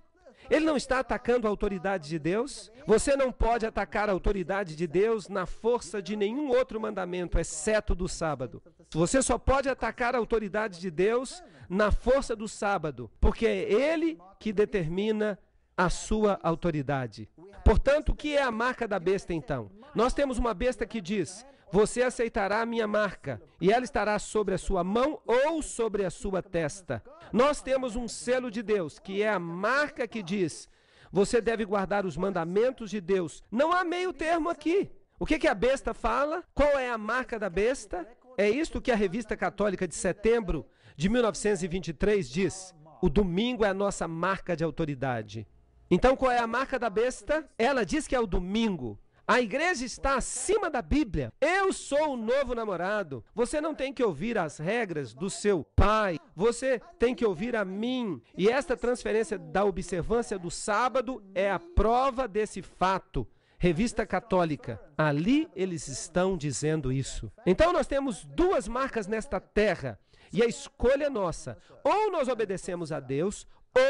Ele não está atacando a autoridade de Deus. Você não pode atacar a autoridade de Deus na força de nenhum outro mandamento, exceto do sábado. Você só pode atacar a autoridade de Deus na força do sábado, porque é Ele que determina a sua autoridade. Portanto, o que é a marca da besta então? Nós temos uma besta que diz: você aceitará a minha marca, e ela estará sobre a sua mão ou sobre a sua testa. Nós temos um selo de Deus, que é a marca que diz: você deve guardar os mandamentos de Deus. Não há meio termo aqui. O que, que a besta fala? Qual é a marca da besta? É isto que a revista católica de setembro de 1923 diz. O domingo é a nossa marca de autoridade. Então, qual é a marca da besta? Ela diz que é o domingo. A igreja está acima da Bíblia. Eu sou o novo namorado. Você não tem que ouvir as regras do seu pai. Você tem que ouvir a mim. E esta transferência da observância do sábado é a prova desse fato. Revista Católica. Ali eles estão dizendo isso. Então nós temos duas marcas nesta terra. E a escolha é nossa. Ou nós obedecemos a Deus,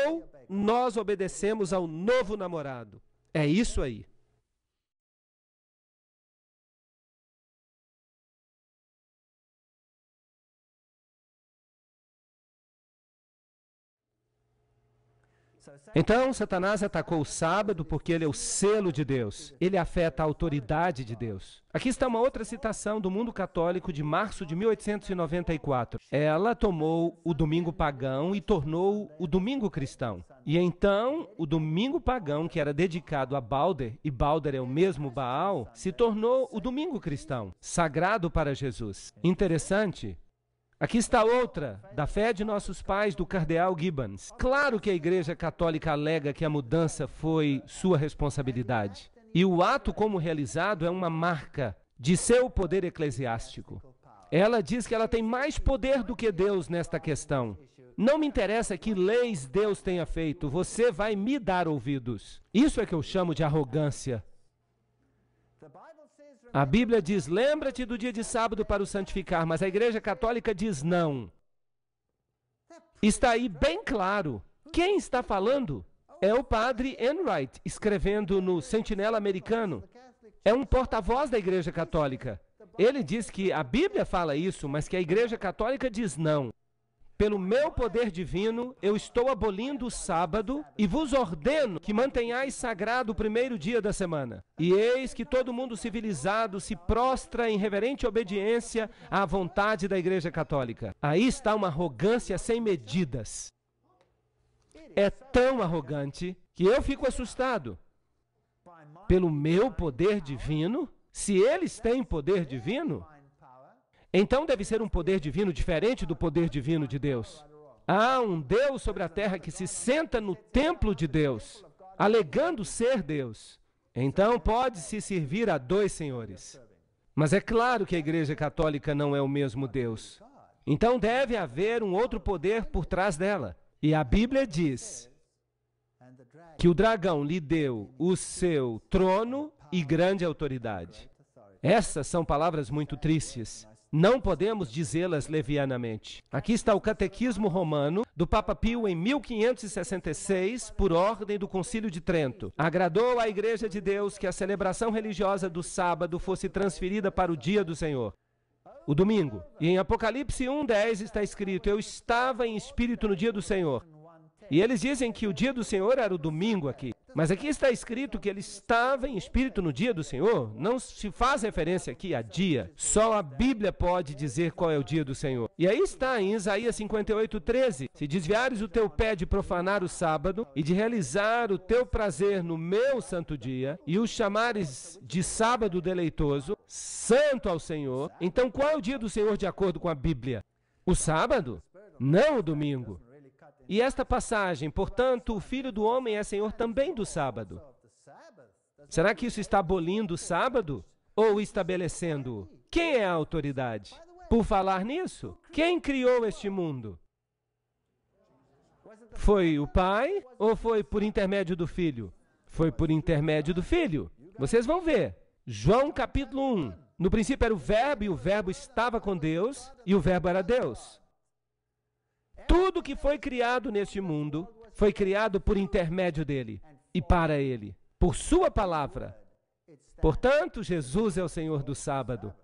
ou nós obedecemos ao novo namorado. É isso aí. Então, Satanás atacou o sábado porque ele é o selo de Deus. Ele afeta a autoridade de Deus. Aqui está uma outra citação do mundo católico de março de 1894. Ela tomou o domingo pagão e tornou o domingo cristão. E então, o domingo pagão, que era dedicado a Balder, e Balder é o mesmo Baal, se tornou o domingo cristão, sagrado para Jesus. Interessante Aqui está outra, da fé de nossos pais, do cardeal Gibbons. Claro que a Igreja Católica alega que a mudança foi sua responsabilidade. E o ato como realizado é uma marca de seu poder eclesiástico. Ela diz que ela tem mais poder do que Deus nesta questão. Não me interessa que leis Deus tenha feito, você vai me dar ouvidos. Isso é que eu chamo de arrogância a Bíblia diz: lembra-te do dia de sábado para o santificar, mas a Igreja Católica diz não. Está aí bem claro. Quem está falando é o padre Enright, escrevendo no Sentinela Americano. É um porta-voz da Igreja Católica. Ele diz que a Bíblia fala isso, mas que a Igreja Católica diz não. Pelo meu poder divino, eu estou abolindo o sábado e vos ordeno que mantenhais sagrado o primeiro dia da semana. E eis que todo mundo civilizado se prostra em reverente obediência à vontade da Igreja Católica. Aí está uma arrogância sem medidas. É tão arrogante que eu fico assustado. Pelo meu poder divino, se eles têm poder divino, então deve ser um poder divino diferente do poder divino de Deus. Há um Deus sobre a terra que se senta no templo de Deus, alegando ser Deus. Então pode-se servir a dois senhores. Mas é claro que a Igreja Católica não é o mesmo Deus. Então deve haver um outro poder por trás dela. E a Bíblia diz que o dragão lhe deu o seu trono e grande autoridade. Essas são palavras muito tristes. Não podemos dizê-las levianamente. Aqui está o Catequismo Romano do Papa Pio em 1566, por ordem do Concílio de Trento. Agradou à Igreja de Deus que a celebração religiosa do sábado fosse transferida para o dia do Senhor o domingo. E em Apocalipse 1:10 está escrito: Eu estava em espírito no dia do Senhor. E eles dizem que o dia do Senhor era o domingo aqui. Mas aqui está escrito que ele estava em espírito no dia do Senhor. Não se faz referência aqui a dia. Só a Bíblia pode dizer qual é o dia do Senhor. E aí está em Isaías 58, 13: Se desviares o teu pé de profanar o sábado e de realizar o teu prazer no meu santo dia e o chamares de sábado deleitoso, santo ao Senhor, então qual é o dia do Senhor de acordo com a Bíblia? O sábado? Não o domingo. E esta passagem, portanto, o filho do homem é senhor também do sábado. Será que isso está abolindo o sábado ou estabelecendo? Quem é a autoridade? Por falar nisso, quem criou este mundo? Foi o pai ou foi por intermédio do filho? Foi por intermédio do filho. Vocês vão ver. João capítulo 1. No princípio era o Verbo e o Verbo estava com Deus e o Verbo era Deus. Tudo que foi criado neste mundo foi criado por intermédio dele e para ele, por sua palavra. Portanto, Jesus é o Senhor do sábado.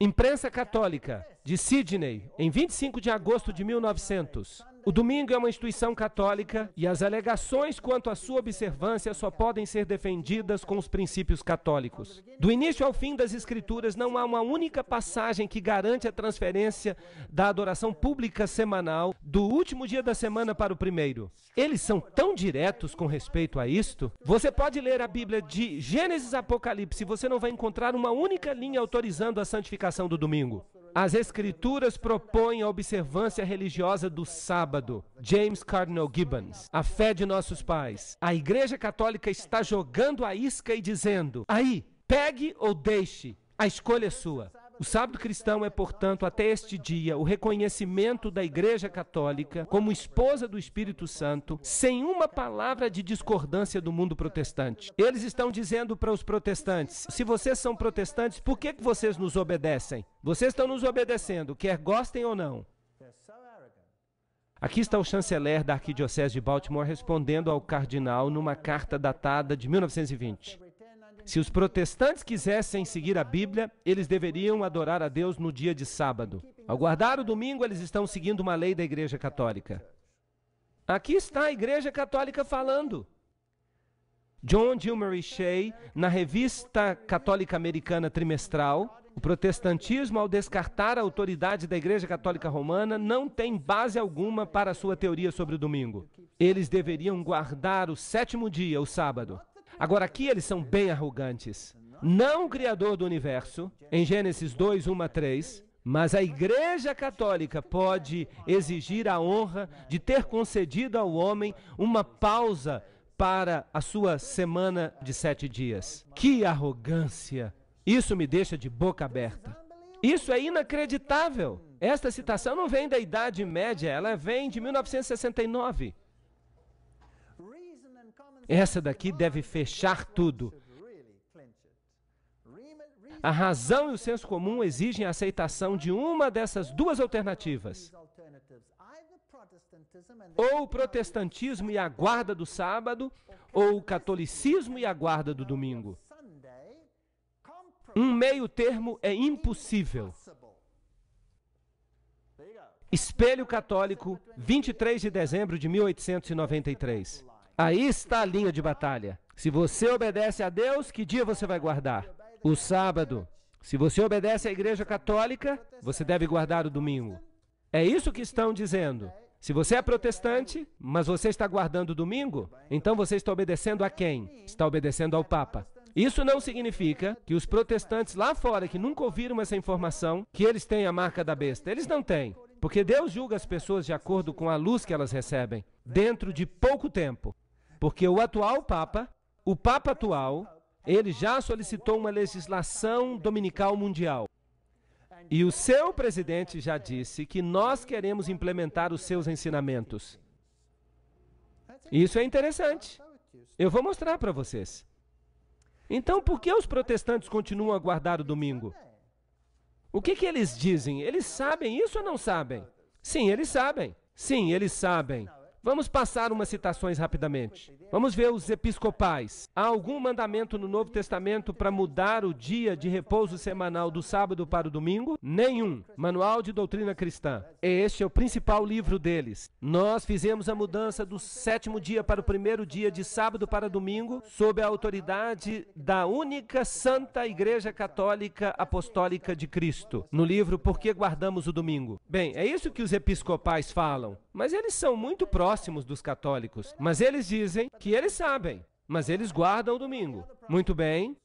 Imprensa Católica, de Sydney, em 25 de agosto de 1900. O domingo é uma instituição católica e as alegações quanto à sua observância só podem ser defendidas com os princípios católicos. Do início ao fim das Escrituras, não há uma única passagem que garante a transferência da adoração pública semanal do último dia da semana para o primeiro. Eles são tão diretos com respeito a isto. Você pode ler a Bíblia de Gênesis a Apocalipse e você não vai encontrar uma única linha autorizando a santificação do domingo. As Escrituras propõem a observância religiosa do sábado. James Cardinal Gibbons. A fé de nossos pais. A Igreja Católica está jogando a isca e dizendo: aí, pegue ou deixe, a escolha é sua. O sábado cristão é, portanto, até este dia, o reconhecimento da Igreja Católica como esposa do Espírito Santo, sem uma palavra de discordância do mundo protestante. Eles estão dizendo para os protestantes: se vocês são protestantes, por que, que vocês nos obedecem? Vocês estão nos obedecendo, quer gostem ou não. Aqui está o chanceler da Arquidiocese de Baltimore respondendo ao cardinal numa carta datada de 1920. Se os protestantes quisessem seguir a Bíblia, eles deveriam adorar a Deus no dia de sábado. Ao guardar o domingo, eles estão seguindo uma lei da Igreja Católica. Aqui está a Igreja Católica falando. John Gilmery Shea, na revista católica americana trimestral, o protestantismo, ao descartar a autoridade da Igreja Católica Romana, não tem base alguma para sua teoria sobre o domingo. Eles deveriam guardar o sétimo dia, o sábado. Agora aqui eles são bem arrogantes. Não o Criador do universo, em Gênesis 2, 1 a 3, mas a Igreja Católica pode exigir a honra de ter concedido ao homem uma pausa para a sua semana de sete dias. Que arrogância! Isso me deixa de boca aberta. Isso é inacreditável. Esta citação não vem da Idade Média, ela vem de 1969. Essa daqui deve fechar tudo. A razão e o senso comum exigem a aceitação de uma dessas duas alternativas. Ou o protestantismo e a guarda do sábado, ou o catolicismo e a guarda do domingo. Um meio termo é impossível. Espelho Católico, 23 de dezembro de 1893. Aí está a linha de batalha. Se você obedece a Deus, que dia você vai guardar? O sábado. Se você obedece à Igreja Católica, você deve guardar o domingo. É isso que estão dizendo. Se você é protestante, mas você está guardando o domingo, então você está obedecendo a quem? Está obedecendo ao Papa. Isso não significa que os protestantes lá fora que nunca ouviram essa informação, que eles têm a marca da besta. Eles não têm. Porque Deus julga as pessoas de acordo com a luz que elas recebem, dentro de pouco tempo. Porque o atual Papa, o Papa atual, ele já solicitou uma legislação dominical mundial. E o seu presidente já disse que nós queremos implementar os seus ensinamentos. Isso é interessante. Eu vou mostrar para vocês. Então, por que os protestantes continuam a guardar o domingo? O que, que eles dizem? Eles sabem isso ou não sabem? Sim, eles sabem. Sim, eles sabem. Vamos passar umas citações rapidamente. Vamos ver os episcopais. Há algum mandamento no Novo Testamento para mudar o dia de repouso semanal do sábado para o domingo? Nenhum. Manual de Doutrina Cristã. Este é o principal livro deles. Nós fizemos a mudança do sétimo dia para o primeiro dia, de sábado para domingo, sob a autoridade da única Santa Igreja Católica Apostólica de Cristo. No livro Por que Guardamos o Domingo? Bem, é isso que os episcopais falam, mas eles são muito próximos próximos dos católicos, mas eles dizem que eles sabem, mas eles guardam o domingo. Muito bem.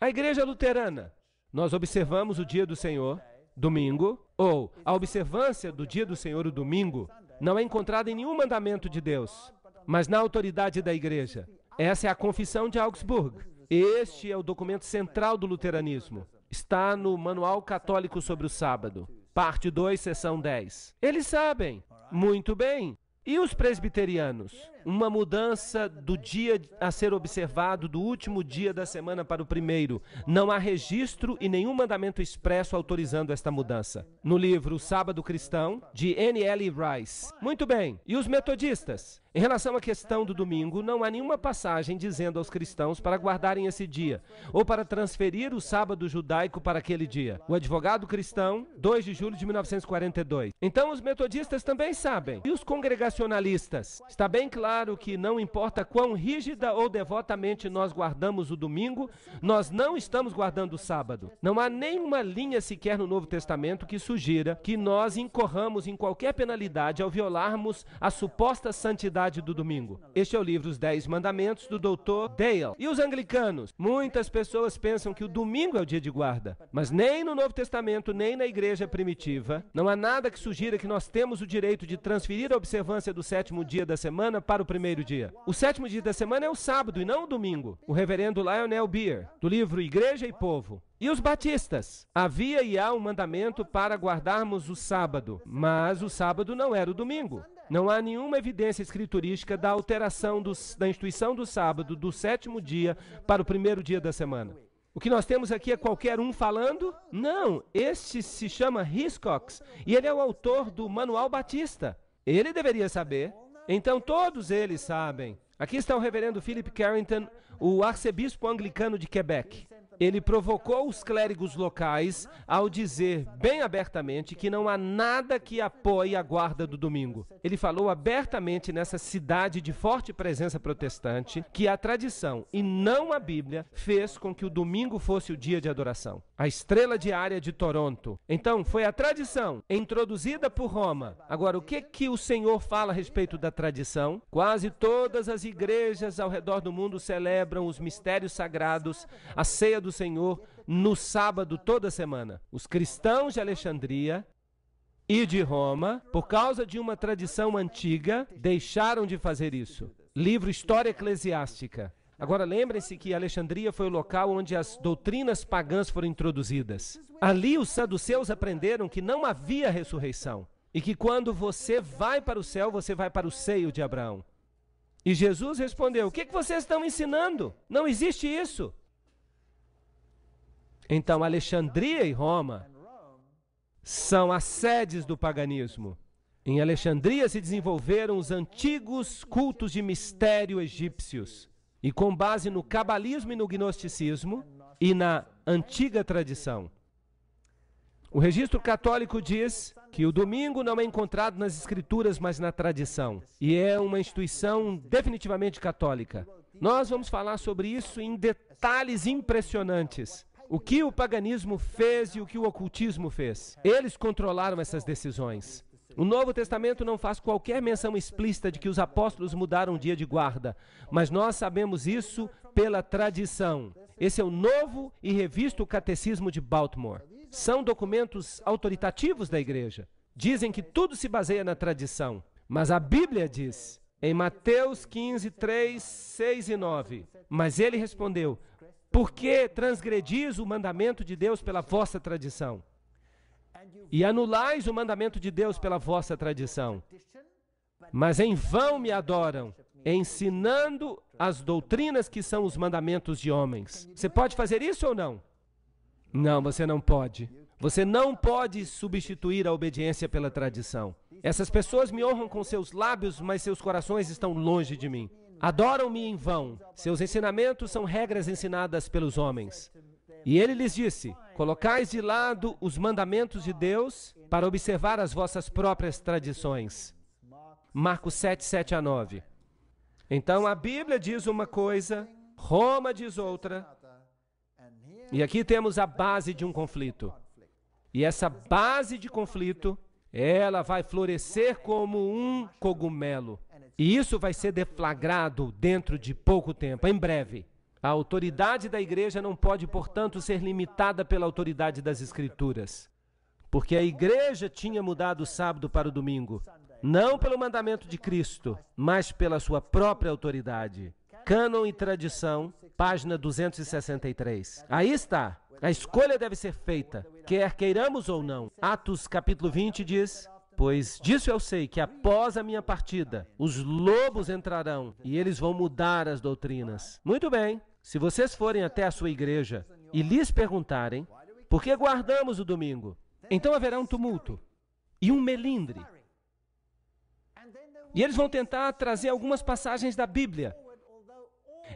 A igreja luterana, nós observamos o dia do Senhor, domingo, ou a observância do dia do Senhor, o domingo, não é encontrada em nenhum mandamento de Deus, mas na autoridade da igreja. Essa é a confissão de Augsburg. Este é o documento central do luteranismo. Está no Manual Católico sobre o Sábado, parte 2, sessão 10. Eles sabem. Muito bem. E os presbiterianos? uma mudança do dia a ser observado, do último dia da semana para o primeiro. Não há registro e nenhum mandamento expresso autorizando esta mudança. No livro O Sábado Cristão, de N.L. Rice. Muito bem, e os metodistas? Em relação à questão do domingo, não há nenhuma passagem dizendo aos cristãos para guardarem esse dia ou para transferir o sábado judaico para aquele dia. O advogado cristão, 2 de julho de 1942. Então, os metodistas também sabem. E os congregacionalistas? Está bem claro claro que não importa quão rígida ou devotamente nós guardamos o domingo, nós não estamos guardando o sábado. Não há nenhuma linha sequer no Novo Testamento que sugira que nós incorramos em qualquer penalidade ao violarmos a suposta santidade do domingo. Este é o livro Os Dez Mandamentos do Dr. Dale. E os anglicanos? Muitas pessoas pensam que o domingo é o dia de guarda, mas nem no Novo Testamento, nem na igreja primitiva, não há nada que sugira que nós temos o direito de transferir a observância do sétimo dia da semana para o primeiro dia. O sétimo dia da semana é o sábado e não o domingo. O reverendo Lionel Beer, do livro Igreja e Povo. E os batistas? Havia e há um mandamento para guardarmos o sábado, mas o sábado não era o domingo. Não há nenhuma evidência escriturística da alteração dos, da instituição do sábado do sétimo dia para o primeiro dia da semana. O que nós temos aqui é qualquer um falando? Não, este se chama Hiscox e ele é o autor do Manual Batista. Ele deveria saber então todos eles sabem. Aqui está o reverendo Philip Carrington, o arcebispo anglicano de Quebec. Ele provocou os clérigos locais ao dizer bem abertamente que não há nada que apoie a guarda do domingo. Ele falou abertamente nessa cidade de forte presença protestante que a tradição e não a Bíblia fez com que o domingo fosse o dia de adoração a estrela diária de Toronto. Então, foi a tradição introduzida por Roma. Agora, o que que o Senhor fala a respeito da tradição? Quase todas as igrejas ao redor do mundo celebram os mistérios sagrados, a ceia do Senhor no sábado toda semana. Os cristãos de Alexandria e de Roma, por causa de uma tradição antiga, deixaram de fazer isso. Livro História Eclesiástica. Agora lembrem-se que Alexandria foi o local onde as doutrinas pagãs foram introduzidas. Ali os saduceus aprenderam que não havia ressurreição e que quando você vai para o céu, você vai para o seio de Abraão. E Jesus respondeu: O que, que vocês estão ensinando? Não existe isso. Então, Alexandria e Roma são as sedes do paganismo. Em Alexandria se desenvolveram os antigos cultos de mistério egípcios. E com base no cabalismo e no gnosticismo e na antiga tradição. O registro católico diz que o domingo não é encontrado nas escrituras, mas na tradição, e é uma instituição definitivamente católica. Nós vamos falar sobre isso em detalhes impressionantes. O que o paganismo fez e o que o ocultismo fez. Eles controlaram essas decisões. O Novo Testamento não faz qualquer menção explícita de que os apóstolos mudaram o dia de guarda, mas nós sabemos isso pela tradição. Esse é o novo e revisto Catecismo de Baltimore. São documentos autoritativos da igreja. Dizem que tudo se baseia na tradição, mas a Bíblia diz em Mateus 15, 3, 6 e 9: Mas ele respondeu: Por que transgredis o mandamento de Deus pela vossa tradição? e anulais o mandamento de Deus pela vossa tradição. Mas em vão me adoram, ensinando as doutrinas que são os mandamentos de homens. Você pode fazer isso ou não? Não, você não pode. Você não pode substituir a obediência pela tradição. Essas pessoas me honram com seus lábios, mas seus corações estão longe de mim. Adoram-me em vão. Seus ensinamentos são regras ensinadas pelos homens. E ele lhes disse: Colocais de lado os mandamentos de Deus para observar as vossas próprias tradições. Marcos 7, 7 a 9. Então a Bíblia diz uma coisa, Roma diz outra. E aqui temos a base de um conflito. E essa base de conflito, ela vai florescer como um cogumelo. E isso vai ser deflagrado dentro de pouco tempo, em breve. A autoridade da igreja não pode, portanto, ser limitada pela autoridade das Escrituras, porque a igreja tinha mudado o sábado para o domingo, não pelo mandamento de Cristo, mas pela sua própria autoridade. Cânon e Tradição, página 263. Aí está. A escolha deve ser feita, quer queiramos ou não. Atos capítulo 20 diz: Pois disso eu sei que após a minha partida, os lobos entrarão e eles vão mudar as doutrinas. Muito bem, se vocês forem até a sua igreja e lhes perguntarem por que guardamos o domingo, então haverá um tumulto e um melindre. E eles vão tentar trazer algumas passagens da Bíblia.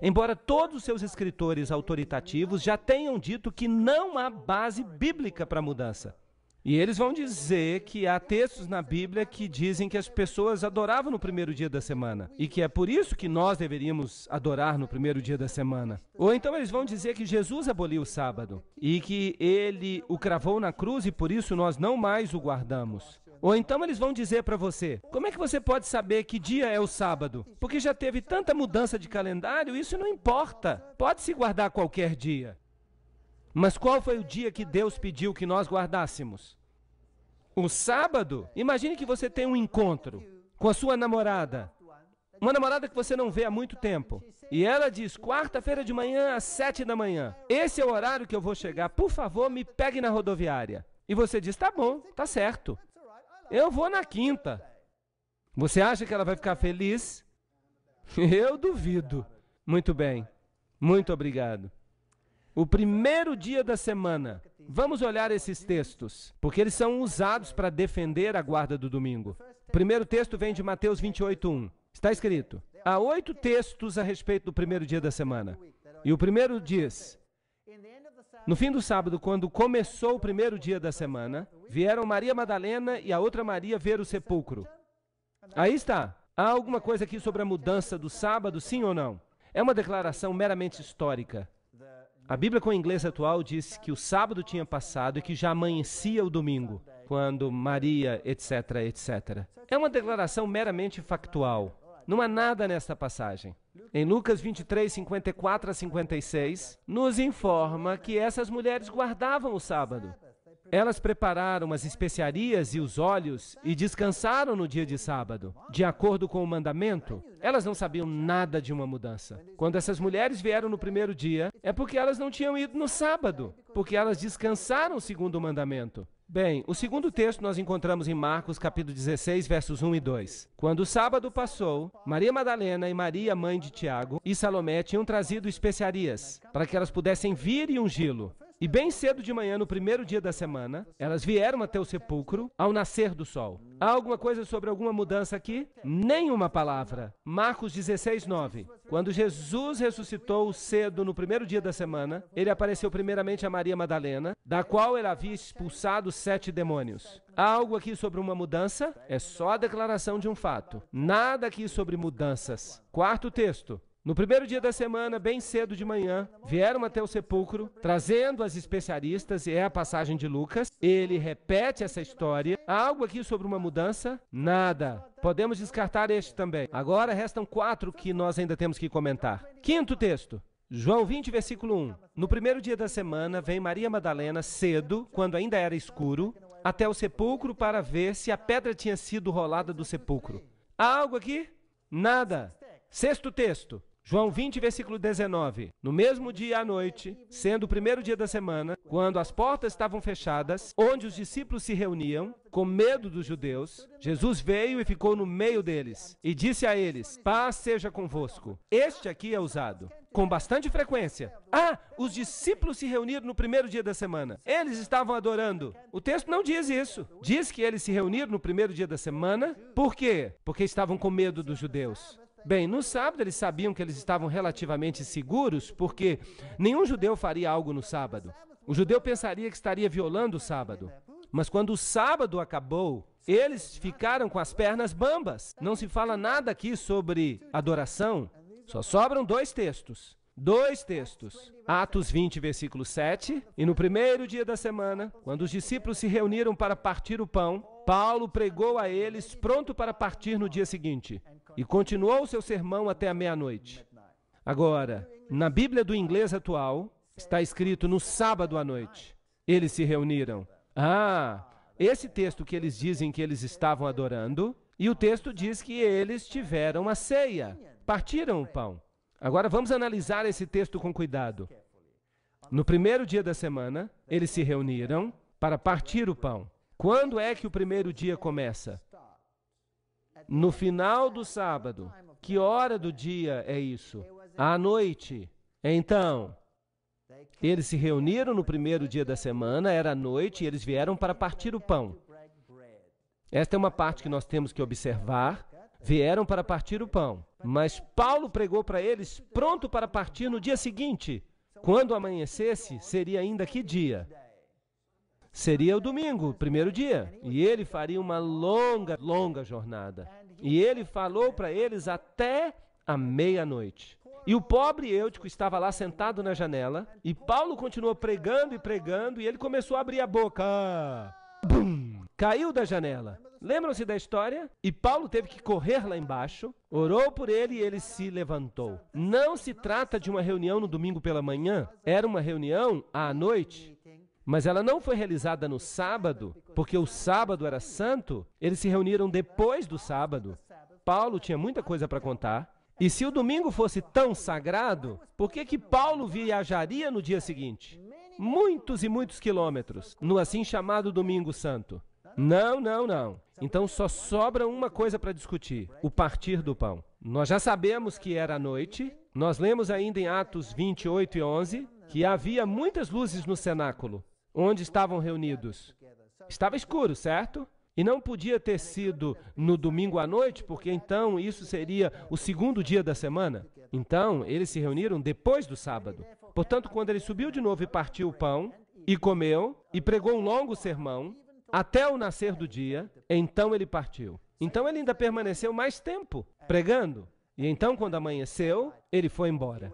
Embora todos os seus escritores autoritativos já tenham dito que não há base bíblica para a mudança. E eles vão dizer que há textos na Bíblia que dizem que as pessoas adoravam no primeiro dia da semana e que é por isso que nós deveríamos adorar no primeiro dia da semana. Ou então eles vão dizer que Jesus aboliu o sábado e que ele o cravou na cruz e por isso nós não mais o guardamos. Ou então eles vão dizer para você: como é que você pode saber que dia é o sábado? Porque já teve tanta mudança de calendário, isso não importa. Pode se guardar qualquer dia. Mas qual foi o dia que Deus pediu que nós guardássemos? O sábado? Imagine que você tem um encontro com a sua namorada. Uma namorada que você não vê há muito tempo. E ela diz: quarta-feira de manhã às sete da manhã. Esse é o horário que eu vou chegar. Por favor, me pegue na rodoviária. E você diz: tá bom, tá certo. Eu vou na quinta. Você acha que ela vai ficar feliz? Eu duvido. Muito bem. Muito obrigado o primeiro dia da semana. Vamos olhar esses textos, porque eles são usados para defender a guarda do domingo. O primeiro texto vem de Mateus 28:1. Está escrito: há oito textos a respeito do primeiro dia da semana. E o primeiro diz: No fim do sábado, quando começou o primeiro dia da semana, vieram Maria Madalena e a outra Maria ver o sepulcro. Aí está. Há alguma coisa aqui sobre a mudança do sábado, sim ou não? É uma declaração meramente histórica. A Bíblia com a inglês atual diz que o sábado tinha passado e que já amanhecia o domingo, quando Maria, etc, etc. É uma declaração meramente factual. Não há nada nesta passagem. Em Lucas 23, 54 a 56, nos informa que essas mulheres guardavam o sábado. Elas prepararam as especiarias e os óleos e descansaram no dia de sábado, de acordo com o mandamento. Elas não sabiam nada de uma mudança. Quando essas mulheres vieram no primeiro dia, é porque elas não tinham ido no sábado, porque elas descansaram segundo o mandamento. Bem, o segundo texto nós encontramos em Marcos capítulo 16, versos 1 e 2. Quando o sábado passou, Maria Madalena e Maria, mãe de Tiago, e Salomé tinham trazido especiarias para que elas pudessem vir e ungí-lo. E bem cedo de manhã, no primeiro dia da semana, elas vieram até o sepulcro ao nascer do sol. Há alguma coisa sobre alguma mudança aqui? Nenhuma palavra. Marcos 16, 9. Quando Jesus ressuscitou cedo no primeiro dia da semana, ele apareceu primeiramente a Maria Madalena, da qual ele havia expulsado sete demônios. Há algo aqui sobre uma mudança? É só a declaração de um fato. Nada aqui sobre mudanças. Quarto texto. No primeiro dia da semana, bem cedo de manhã, vieram até o sepulcro, trazendo as especialistas, e é a passagem de Lucas. Ele repete essa história. Há algo aqui sobre uma mudança? Nada. Podemos descartar este também. Agora restam quatro que nós ainda temos que comentar. Quinto texto. João 20, versículo 1. No primeiro dia da semana, vem Maria Madalena cedo, quando ainda era escuro, até o sepulcro para ver se a pedra tinha sido rolada do sepulcro. Há algo aqui? Nada. Sexto texto. João 20, versículo 19. No mesmo dia à noite, sendo o primeiro dia da semana, quando as portas estavam fechadas, onde os discípulos se reuniam, com medo dos judeus, Jesus veio e ficou no meio deles e disse a eles: Paz seja convosco. Este aqui é usado com bastante frequência. Ah, os discípulos se reuniram no primeiro dia da semana. Eles estavam adorando. O texto não diz isso. Diz que eles se reuniram no primeiro dia da semana. Por quê? Porque estavam com medo dos judeus. Bem, no sábado eles sabiam que eles estavam relativamente seguros, porque nenhum judeu faria algo no sábado. O judeu pensaria que estaria violando o sábado. Mas quando o sábado acabou, eles ficaram com as pernas bambas. Não se fala nada aqui sobre adoração. Só sobram dois textos. Dois textos. Atos 20, versículo 7. E no primeiro dia da semana, quando os discípulos se reuniram para partir o pão, Paulo pregou a eles, pronto para partir no dia seguinte e continuou seu sermão até a meia-noite. Agora, na Bíblia do inglês atual, está escrito no sábado à noite. Eles se reuniram. Ah, esse texto que eles dizem que eles estavam adorando, e o texto diz que eles tiveram a ceia, partiram o pão. Agora vamos analisar esse texto com cuidado. No primeiro dia da semana, eles se reuniram para partir o pão. Quando é que o primeiro dia começa? No final do sábado, que hora do dia é isso? À noite. Então, eles se reuniram no primeiro dia da semana, era à noite, e eles vieram para partir o pão. Esta é uma parte que nós temos que observar. Vieram para partir o pão, mas Paulo pregou para eles pronto para partir no dia seguinte. Quando amanhecesse, seria ainda que dia? seria o domingo, primeiro dia. E ele faria uma longa, longa jornada. E ele falou para eles até a meia-noite. E o pobre Eutico estava lá sentado na janela, e Paulo continuou pregando e pregando, e ele começou a abrir a boca. Bum! Caiu da janela. Lembram-se da história? E Paulo teve que correr lá embaixo, orou por ele e ele se levantou. Não se trata de uma reunião no domingo pela manhã, era uma reunião à noite mas ela não foi realizada no sábado, porque o sábado era santo, eles se reuniram depois do sábado. Paulo tinha muita coisa para contar. E se o domingo fosse tão sagrado, por que que Paulo viajaria no dia seguinte? Muitos e muitos quilômetros, no assim chamado domingo santo. Não, não, não. Então só sobra uma coisa para discutir: o partir do pão. Nós já sabemos que era à noite, nós lemos ainda em Atos 28 e 11 que havia muitas luzes no cenáculo onde estavam reunidos. Estava escuro, certo? E não podia ter sido no domingo à noite, porque então isso seria o segundo dia da semana. Então, eles se reuniram depois do sábado. Portanto, quando ele subiu de novo e partiu o pão, e comeu, e pregou um longo sermão, até o nascer do dia, então ele partiu. Então ele ainda permaneceu mais tempo pregando. E então, quando amanheceu, ele foi embora.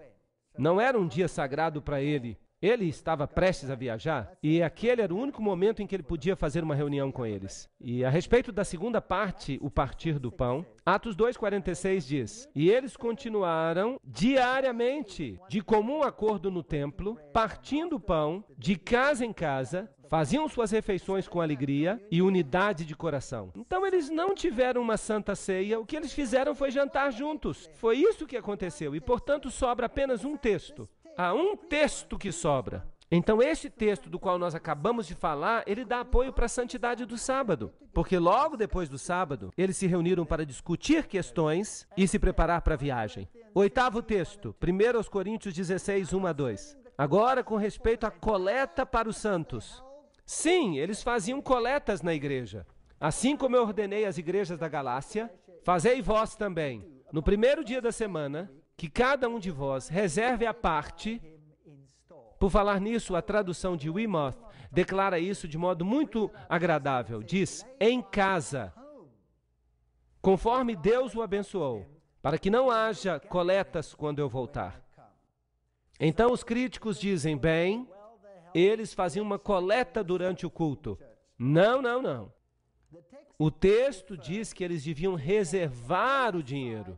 Não era um dia sagrado para ele, ele estava prestes a viajar e aquele era o único momento em que ele podia fazer uma reunião com eles. E a respeito da segunda parte, o partir do pão, Atos 2:46 diz: "E eles continuaram diariamente, de comum acordo no templo, partindo o pão de casa em casa, faziam suas refeições com alegria e unidade de coração. Então eles não tiveram uma santa ceia, o que eles fizeram foi jantar juntos. Foi isso que aconteceu, e portanto sobra apenas um texto Há um texto que sobra. Então, esse texto do qual nós acabamos de falar, ele dá apoio para a santidade do sábado. Porque logo depois do sábado, eles se reuniram para discutir questões e se preparar para a viagem. Oitavo texto, 1 Coríntios 16, 1 a 2. Agora, com respeito à coleta para os santos. Sim, eles faziam coletas na igreja. Assim como eu ordenei às igrejas da Galácia, fazei vós também. No primeiro dia da semana, que cada um de vós reserve a parte. Por falar nisso, a tradução de Wimoth declara isso de modo muito agradável. Diz: em casa, conforme Deus o abençoou, para que não haja coletas quando eu voltar. Então os críticos dizem: bem, eles faziam uma coleta durante o culto. Não, não, não. O texto diz que eles deviam reservar o dinheiro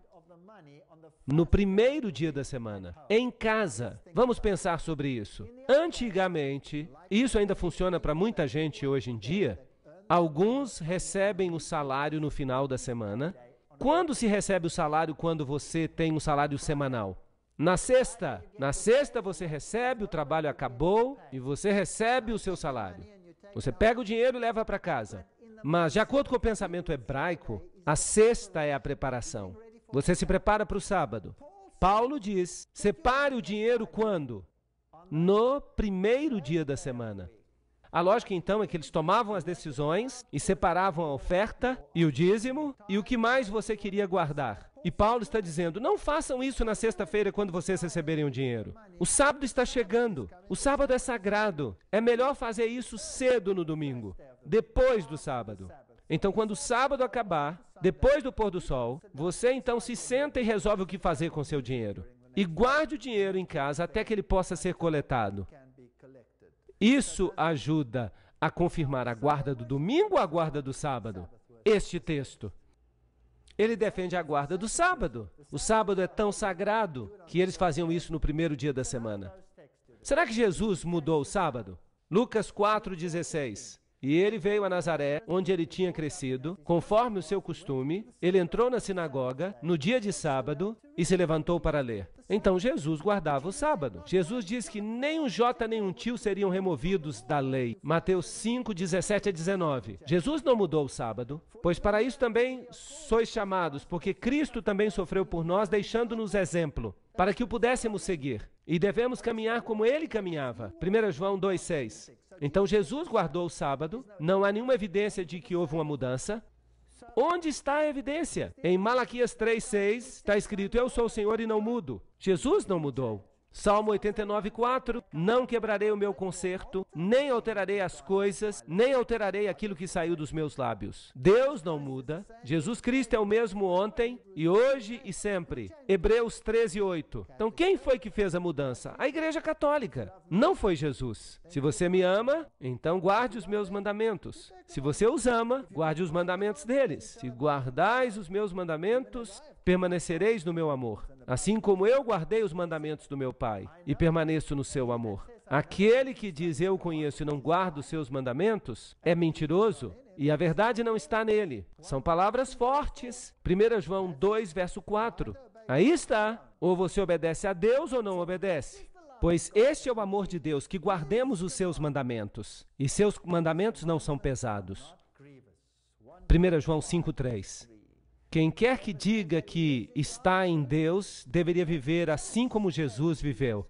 no primeiro dia da semana, em casa. Vamos pensar sobre isso. Antigamente, e isso ainda funciona para muita gente hoje em dia, alguns recebem o salário no final da semana. Quando se recebe o salário quando você tem um salário semanal? Na sexta, na sexta você recebe, o trabalho acabou e você recebe o seu salário. Você pega o dinheiro e leva para casa. Mas, de acordo com o pensamento hebraico, a sexta é a preparação. Você se prepara para o sábado. Paulo diz: separe o dinheiro quando? No primeiro dia da semana. A lógica então é que eles tomavam as decisões e separavam a oferta e o dízimo e o que mais você queria guardar. E Paulo está dizendo: não façam isso na sexta-feira quando vocês receberem o dinheiro. O sábado está chegando. O sábado é sagrado. É melhor fazer isso cedo no domingo, depois do sábado. Então, quando o sábado acabar, depois do pôr do sol, você então se senta e resolve o que fazer com seu dinheiro. E guarde o dinheiro em casa até que ele possa ser coletado. Isso ajuda a confirmar a guarda do domingo ou a guarda do sábado? Este texto. Ele defende a guarda do sábado. O sábado é tão sagrado que eles faziam isso no primeiro dia da semana. Será que Jesus mudou o sábado? Lucas 4,16. E ele veio a Nazaré, onde ele tinha crescido, conforme o seu costume. Ele entrou na sinagoga no dia de sábado e se levantou para ler. Então Jesus guardava o sábado. Jesus diz que nem um J nem um tio seriam removidos da lei. Mateus 5, 17 a 19. Jesus não mudou o sábado, pois para isso também sois chamados, porque Cristo também sofreu por nós, deixando-nos exemplo, para que o pudéssemos seguir. E devemos caminhar como ele caminhava. 1 João 2,6. Então Jesus guardou o sábado, não há nenhuma evidência de que houve uma mudança. Onde está a evidência? Em Malaquias 3,6 está escrito: Eu sou o Senhor e não mudo. Jesus não mudou. Salmo 89:4 Não quebrarei o meu conserto, nem alterarei as coisas, nem alterarei aquilo que saiu dos meus lábios. Deus não muda, Jesus Cristo é o mesmo ontem e hoje e sempre. Hebreus 13:8 Então, quem foi que fez a mudança? A Igreja Católica. Não foi Jesus. Se você me ama, então guarde os meus mandamentos. Se você os ama, guarde os mandamentos deles. Se guardais os meus mandamentos, permanecereis no meu amor. Assim como eu guardei os mandamentos do meu Pai e permaneço no seu amor. Aquele que diz eu conheço e não guardo os seus mandamentos é mentiroso e a verdade não está nele. São palavras fortes. 1 João 2, verso 4. Aí está. Ou você obedece a Deus ou não obedece. Pois este é o amor de Deus, que guardemos os seus mandamentos. E seus mandamentos não são pesados. 1 João 5,3 quem quer que diga que está em Deus deveria viver assim como Jesus viveu.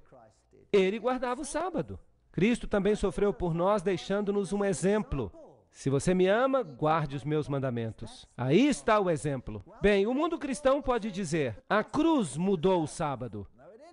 Ele guardava o sábado. Cristo também sofreu por nós, deixando-nos um exemplo. Se você me ama, guarde os meus mandamentos. Aí está o exemplo. Bem, o mundo cristão pode dizer: a cruz mudou o sábado.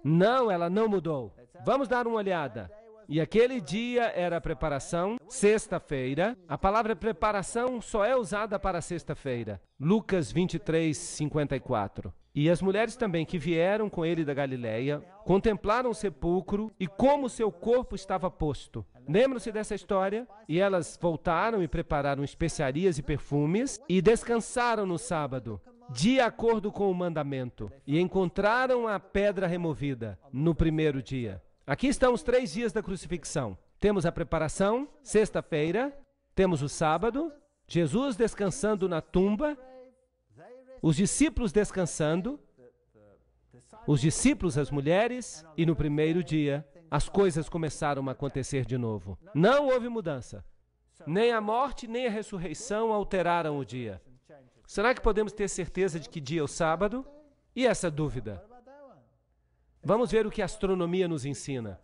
Não, ela não mudou. Vamos dar uma olhada. E aquele dia era preparação, sexta-feira. A palavra preparação só é usada para sexta-feira. Lucas 23, 54. E as mulheres também que vieram com ele da Galiléia contemplaram o sepulcro e como seu corpo estava posto. Lembram-se dessa história? E elas voltaram e prepararam especiarias e perfumes e descansaram no sábado de acordo com o mandamento, e encontraram a pedra removida no primeiro dia. Aqui estão os três dias da crucifixão. Temos a preparação, sexta-feira, temos o sábado, Jesus descansando na tumba, os discípulos descansando, os discípulos, as mulheres, e no primeiro dia as coisas começaram a acontecer de novo. Não houve mudança. Nem a morte, nem a ressurreição alteraram o dia. Será que podemos ter certeza de que dia é o sábado? E essa dúvida? Vamos ver o que a astronomia nos ensina.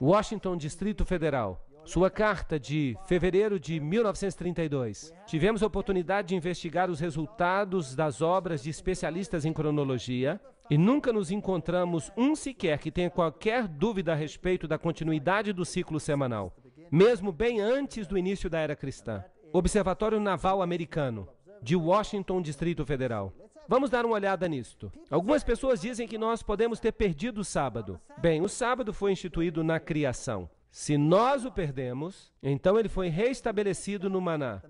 Washington, Distrito Federal. Sua carta de fevereiro de 1932. Tivemos a oportunidade de investigar os resultados das obras de especialistas em cronologia e nunca nos encontramos um sequer que tenha qualquer dúvida a respeito da continuidade do ciclo semanal, mesmo bem antes do início da era cristã. Observatório Naval Americano de Washington, Distrito Federal. Vamos dar uma olhada nisto. Algumas pessoas dizem que nós podemos ter perdido o sábado. Bem, o sábado foi instituído na criação. Se nós o perdemos, então ele foi reestabelecido no maná.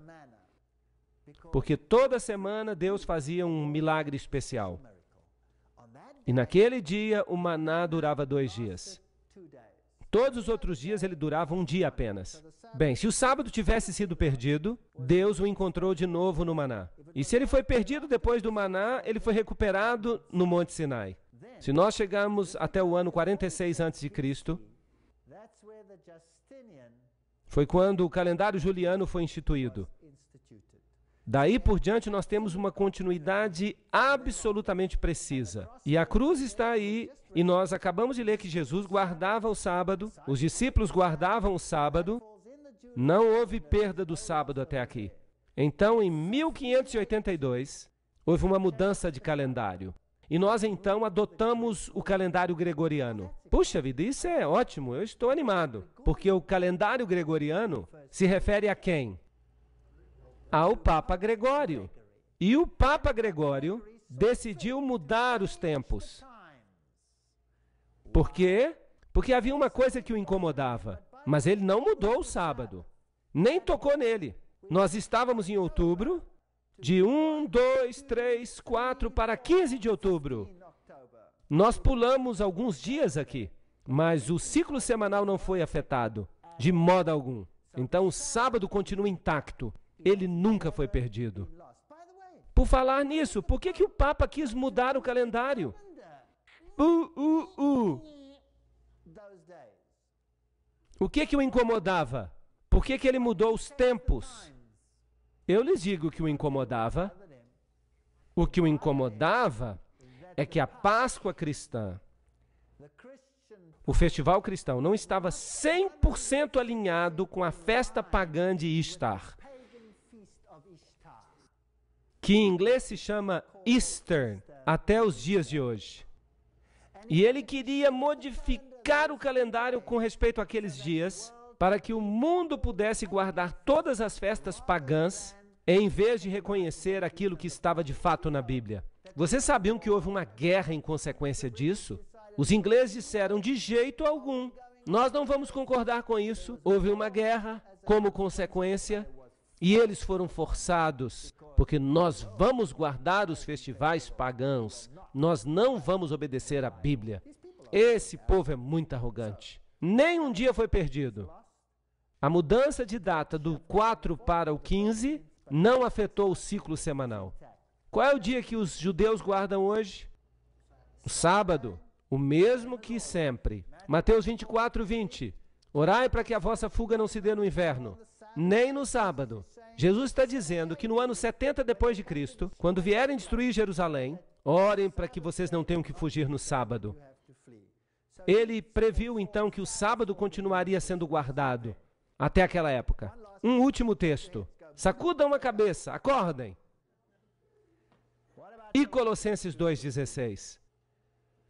Porque toda semana Deus fazia um milagre especial. E naquele dia o maná durava dois dias. Todos os outros dias ele durava um dia apenas. Bem, se o sábado tivesse sido perdido, Deus o encontrou de novo no Maná. E se ele foi perdido depois do Maná, ele foi recuperado no Monte Sinai. Se nós chegarmos até o ano 46 a.C., foi quando o calendário juliano foi instituído. Daí por diante nós temos uma continuidade absolutamente precisa. E a cruz está aí e nós acabamos de ler que Jesus guardava o sábado, os discípulos guardavam o sábado, não houve perda do sábado até aqui. Então, em 1582, houve uma mudança de calendário. E nós então adotamos o calendário gregoriano. Puxa vida, isso é ótimo, eu estou animado. Porque o calendário gregoriano se refere a quem? Ao Papa Gregório. E o Papa Gregório decidiu mudar os tempos. Por quê? Porque havia uma coisa que o incomodava, mas ele não mudou o sábado, nem tocou nele. Nós estávamos em outubro, de 1, 2, 3, 4 para 15 de outubro. Nós pulamos alguns dias aqui, mas o ciclo semanal não foi afetado, de modo algum. Então o sábado continua intacto, ele nunca foi perdido. Por falar nisso, por que, que o Papa quis mudar o calendário? Uh, uh, uh. O que que o incomodava? Por que que ele mudou os tempos? Eu lhes digo que o incomodava. O que o incomodava é que a Páscoa cristã, o festival cristão, não estava 100% alinhado com a festa pagã de Ishtar. que em inglês se chama Easter até os dias de hoje. E ele queria modificar o calendário com respeito àqueles dias, para que o mundo pudesse guardar todas as festas pagãs, em vez de reconhecer aquilo que estava de fato na Bíblia. Vocês sabiam que houve uma guerra em consequência disso? Os ingleses disseram: de jeito algum, nós não vamos concordar com isso. Houve uma guerra como consequência. E eles foram forçados, porque nós vamos guardar os festivais pagãos, nós não vamos obedecer à Bíblia. Esse povo é muito arrogante. Nem um dia foi perdido. A mudança de data do 4 para o 15 não afetou o ciclo semanal. Qual é o dia que os judeus guardam hoje? O sábado, o mesmo que sempre. Mateus 24, 20. Orai para que a vossa fuga não se dê no inverno, nem no sábado. Jesus está dizendo que no ano 70 depois de Cristo, quando vierem destruir Jerusalém, orem para que vocês não tenham que fugir no sábado. Ele previu então que o sábado continuaria sendo guardado até aquela época. Um último texto. Sacudam a cabeça, acordem. E Colossenses 2,16.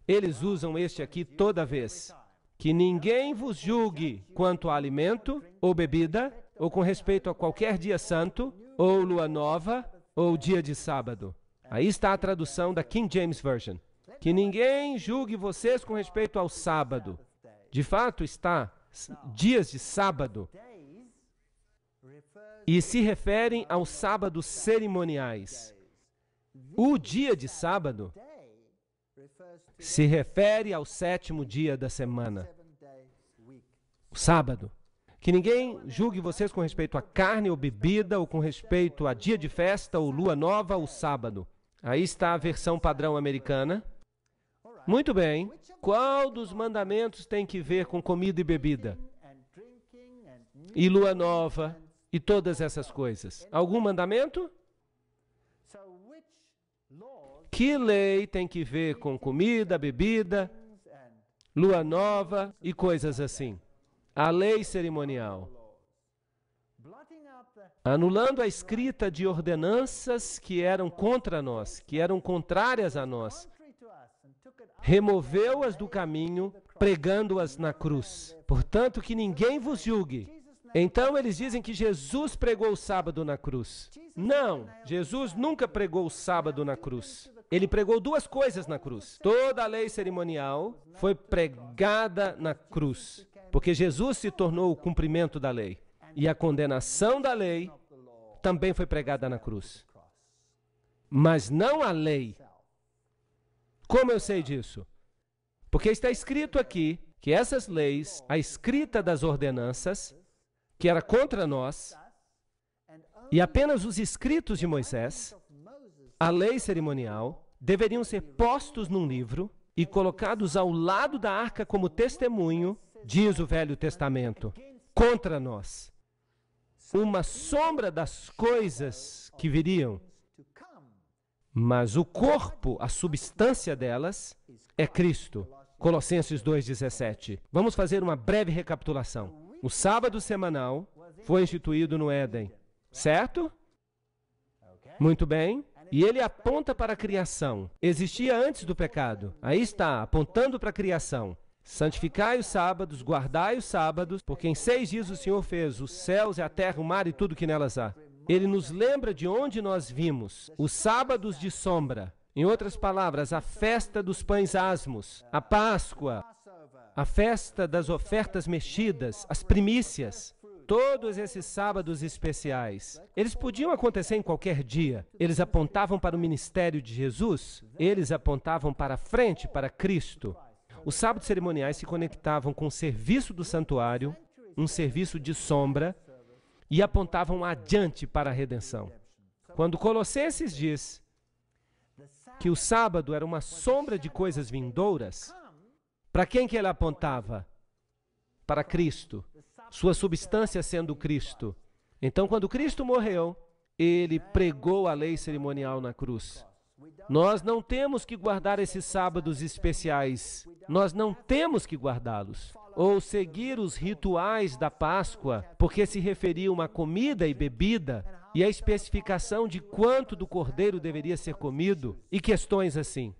Eles usam este aqui toda vez. Que ninguém vos julgue quanto a alimento ou bebida, ou com respeito a qualquer dia santo, ou lua nova, ou dia de sábado. Aí está a tradução da King James Version. Que ninguém julgue vocês com respeito ao sábado. De fato, está dias de sábado. E se referem aos sábados cerimoniais. O dia de sábado se refere ao sétimo dia da semana. O sábado. Que ninguém julgue vocês com respeito à carne ou bebida, ou com respeito a dia de festa, ou lua nova, ou sábado. Aí está a versão padrão americana. Muito bem. Qual dos mandamentos tem que ver com comida e bebida? E lua nova e todas essas coisas? Algum mandamento? Que lei tem que ver com comida, bebida, lua nova e coisas assim? a lei cerimonial, anulando a escrita de ordenanças que eram contra nós, que eram contrárias a nós, removeu-as do caminho, pregando-as na cruz. Portanto, que ninguém vos julgue. Então eles dizem que Jesus pregou o sábado na cruz. Não, Jesus nunca pregou o sábado na cruz. Ele pregou duas coisas na cruz. Toda a lei cerimonial foi pregada na cruz. Porque Jesus se tornou o cumprimento da lei. E a condenação da lei também foi pregada na cruz. Mas não a lei. Como eu sei disso? Porque está escrito aqui que essas leis, a escrita das ordenanças, que era contra nós, e apenas os escritos de Moisés, a lei cerimonial, deveriam ser postos num livro e colocados ao lado da arca como testemunho diz o Velho Testamento, contra nós. Uma sombra das coisas que viriam, mas o corpo, a substância delas, é Cristo. Colossenses 2,17. Vamos fazer uma breve recapitulação. O sábado semanal foi instituído no Éden, certo? Muito bem. E ele aponta para a criação. Existia antes do pecado. Aí está, apontando para a criação. Santificai os sábados, guardai os sábados, porque em seis dias o Senhor fez os céus e a terra, o mar e tudo que nelas há. Ele nos lembra de onde nós vimos, os sábados de sombra. Em outras palavras, a festa dos pães asmos, a Páscoa, a festa das ofertas mexidas, as primícias, todos esses sábados especiais. Eles podiam acontecer em qualquer dia. Eles apontavam para o ministério de Jesus, eles apontavam para a frente, para Cristo. Os sábados cerimoniais se conectavam com o serviço do santuário, um serviço de sombra, e apontavam adiante para a redenção. Quando Colossenses diz que o sábado era uma sombra de coisas vindouras, para quem que ele apontava? Para Cristo, sua substância sendo Cristo. Então, quando Cristo morreu, ele pregou a lei cerimonial na cruz. Nós não temos que guardar esses sábados especiais. Nós não temos que guardá-los. Ou seguir os rituais da Páscoa, porque se referiam a comida e bebida, e a especificação de quanto do cordeiro deveria ser comido, e questões assim.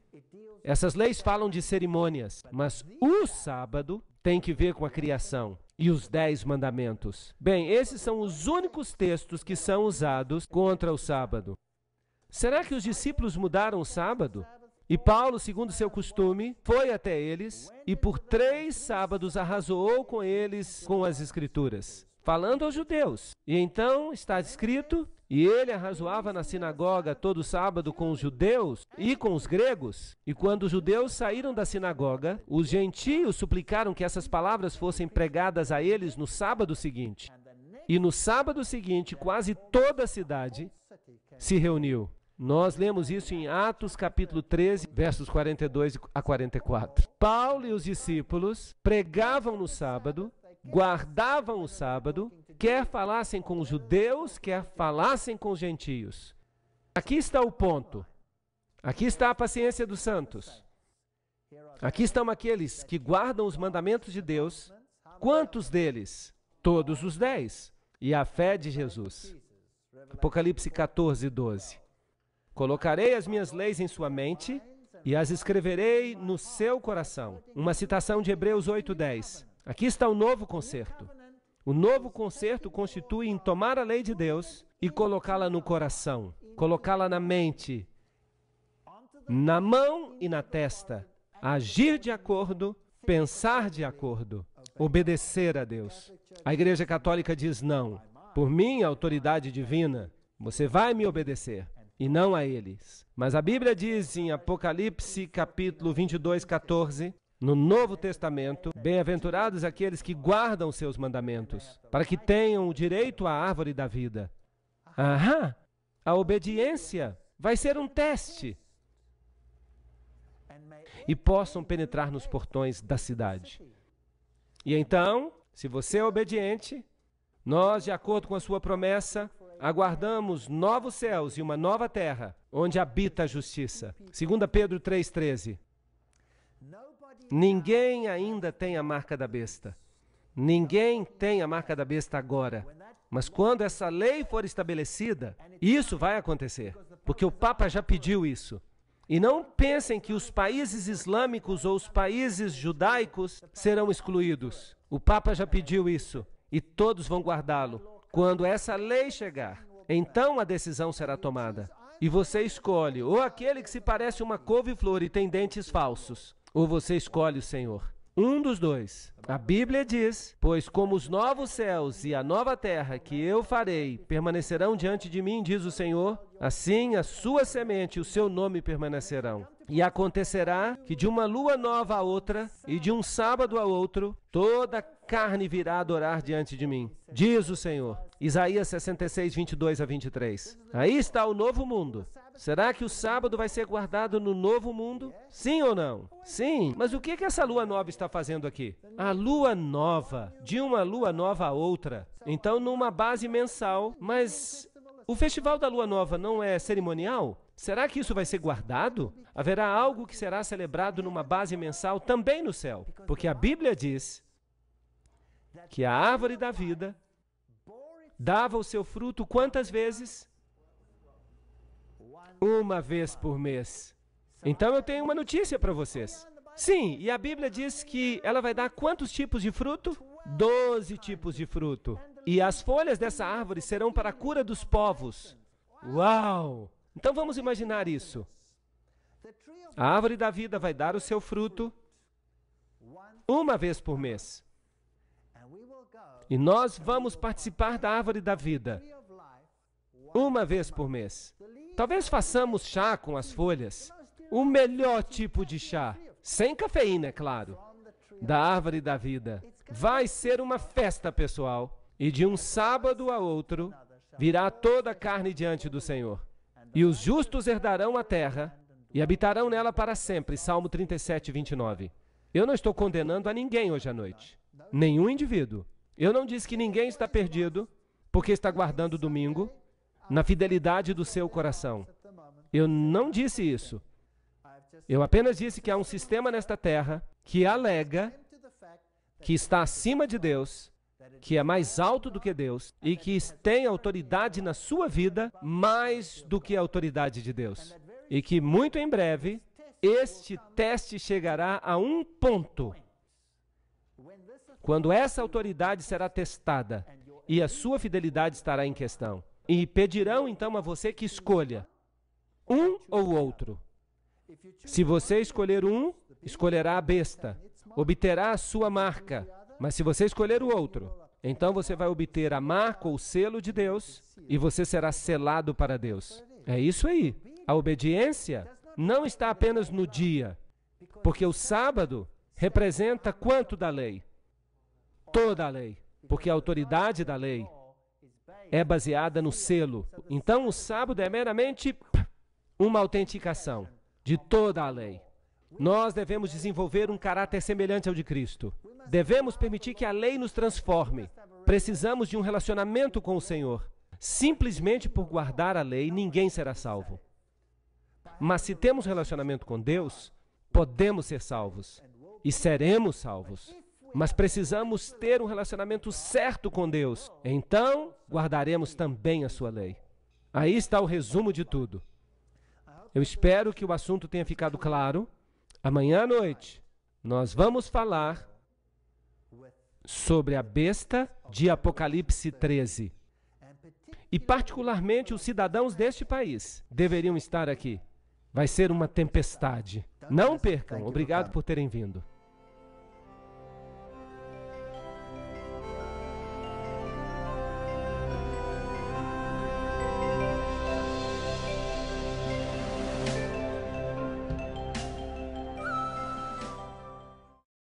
Essas leis falam de cerimônias, mas o sábado tem que ver com a criação e os dez mandamentos. Bem, esses são os únicos textos que são usados contra o sábado. Será que os discípulos mudaram o sábado? E Paulo, segundo seu costume, foi até eles e por três sábados arrasou com eles com as Escrituras, falando aos judeus. E então está escrito: e ele arrazoava na sinagoga todo sábado com os judeus e com os gregos. E quando os judeus saíram da sinagoga, os gentios suplicaram que essas palavras fossem pregadas a eles no sábado seguinte. E no sábado seguinte, quase toda a cidade se reuniu. Nós lemos isso em Atos capítulo 13, versos 42 a 44. Paulo e os discípulos pregavam no sábado, guardavam o sábado, quer falassem com os judeus, quer falassem com os gentios. Aqui está o ponto. Aqui está a paciência dos santos. Aqui estão aqueles que guardam os mandamentos de Deus. Quantos deles? Todos os dez. E a fé de Jesus. Apocalipse 14, 12. Colocarei as minhas leis em sua mente e as escreverei no seu coração. Uma citação de Hebreus 8:10. Aqui está o novo concerto. O novo concerto constitui em tomar a lei de Deus e colocá-la no coração, colocá-la na mente, na mão e na testa, agir de acordo, pensar de acordo, obedecer a Deus. A Igreja Católica diz não. Por mim, autoridade divina, você vai me obedecer e não a eles. Mas a Bíblia diz em Apocalipse capítulo 22, 14, no Novo Testamento, bem-aventurados aqueles que guardam seus mandamentos, para que tenham o direito à árvore da vida. Aham, a obediência vai ser um teste. E possam penetrar nos portões da cidade. E então, se você é obediente, nós, de acordo com a sua promessa, aguardamos novos céus e uma nova terra, onde habita a justiça. 2 Pedro 3,13. Ninguém ainda tem a marca da besta. Ninguém tem a marca da besta agora. Mas quando essa lei for estabelecida, isso vai acontecer. Porque o Papa já pediu isso. E não pensem que os países islâmicos ou os países judaicos serão excluídos. O Papa já pediu isso. E todos vão guardá-lo. Quando essa lei chegar, então a decisão será tomada. E você escolhe ou aquele que se parece uma couve-flor e tem dentes falsos, ou você escolhe o Senhor. Um dos dois. A Bíblia diz: Pois como os novos céus e a nova terra que eu farei permanecerão diante de mim, diz o Senhor, assim a sua semente e o seu nome permanecerão. E acontecerá que de uma lua nova a outra, e de um sábado a outro, toda carne virá adorar diante de mim, diz o Senhor. Isaías 66, 22 a 23. Aí está o novo mundo. Será que o sábado vai ser guardado no novo mundo? Sim ou não? Sim. Mas o que, é que essa lua nova está fazendo aqui? A lua nova, de uma lua nova a outra. Então, numa base mensal, mas. O festival da lua nova não é cerimonial? Será que isso vai ser guardado? Haverá algo que será celebrado numa base mensal também no céu, porque a Bíblia diz que a árvore da vida dava o seu fruto quantas vezes? Uma vez por mês. Então eu tenho uma notícia para vocês. Sim, e a Bíblia diz que ela vai dar quantos tipos de fruto? Doze tipos de fruto. E as folhas dessa árvore serão para a cura dos povos. Uau! Então vamos imaginar isso. A árvore da vida vai dar o seu fruto uma vez por mês. E nós vamos participar da árvore da vida uma vez por mês. Talvez façamos chá com as folhas. O melhor tipo de chá. Sem cafeína, é claro. Da árvore da vida. Vai ser uma festa, pessoal. E de um sábado a outro virá toda a carne diante do Senhor. E os justos herdarão a terra e habitarão nela para sempre. Salmo 37, 29. Eu não estou condenando a ninguém hoje à noite. Nenhum indivíduo. Eu não disse que ninguém está perdido porque está guardando o domingo na fidelidade do seu coração. Eu não disse isso. Eu apenas disse que há um sistema nesta terra que alega que está acima de Deus, que é mais alto do que Deus e que tem autoridade na sua vida mais do que a autoridade de Deus. E que muito em breve este teste chegará a um ponto quando essa autoridade será testada e a sua fidelidade estará em questão, e pedirão então a você que escolha um ou outro. Se você escolher um, escolherá a besta, obterá a sua marca. Mas se você escolher o outro, então você vai obter a marca ou selo de Deus e você será selado para Deus. É isso aí. A obediência não está apenas no dia, porque o sábado representa quanto da lei? autor da lei, porque a autoridade da lei é baseada no selo. Então, o sábado é meramente uma autenticação de toda a lei. Nós devemos desenvolver um caráter semelhante ao de Cristo. Devemos permitir que a lei nos transforme. Precisamos de um relacionamento com o Senhor. Simplesmente por guardar a lei, ninguém será salvo. Mas se temos relacionamento com Deus, podemos ser salvos e seremos salvos mas precisamos ter um relacionamento certo com Deus. Então, guardaremos também a sua lei. Aí está o resumo de tudo. Eu espero que o assunto tenha ficado claro. Amanhã à noite, nós vamos falar sobre a besta de Apocalipse 13. E, particularmente, os cidadãos deste país deveriam estar aqui. Vai ser uma tempestade. Não percam. Obrigado por terem vindo.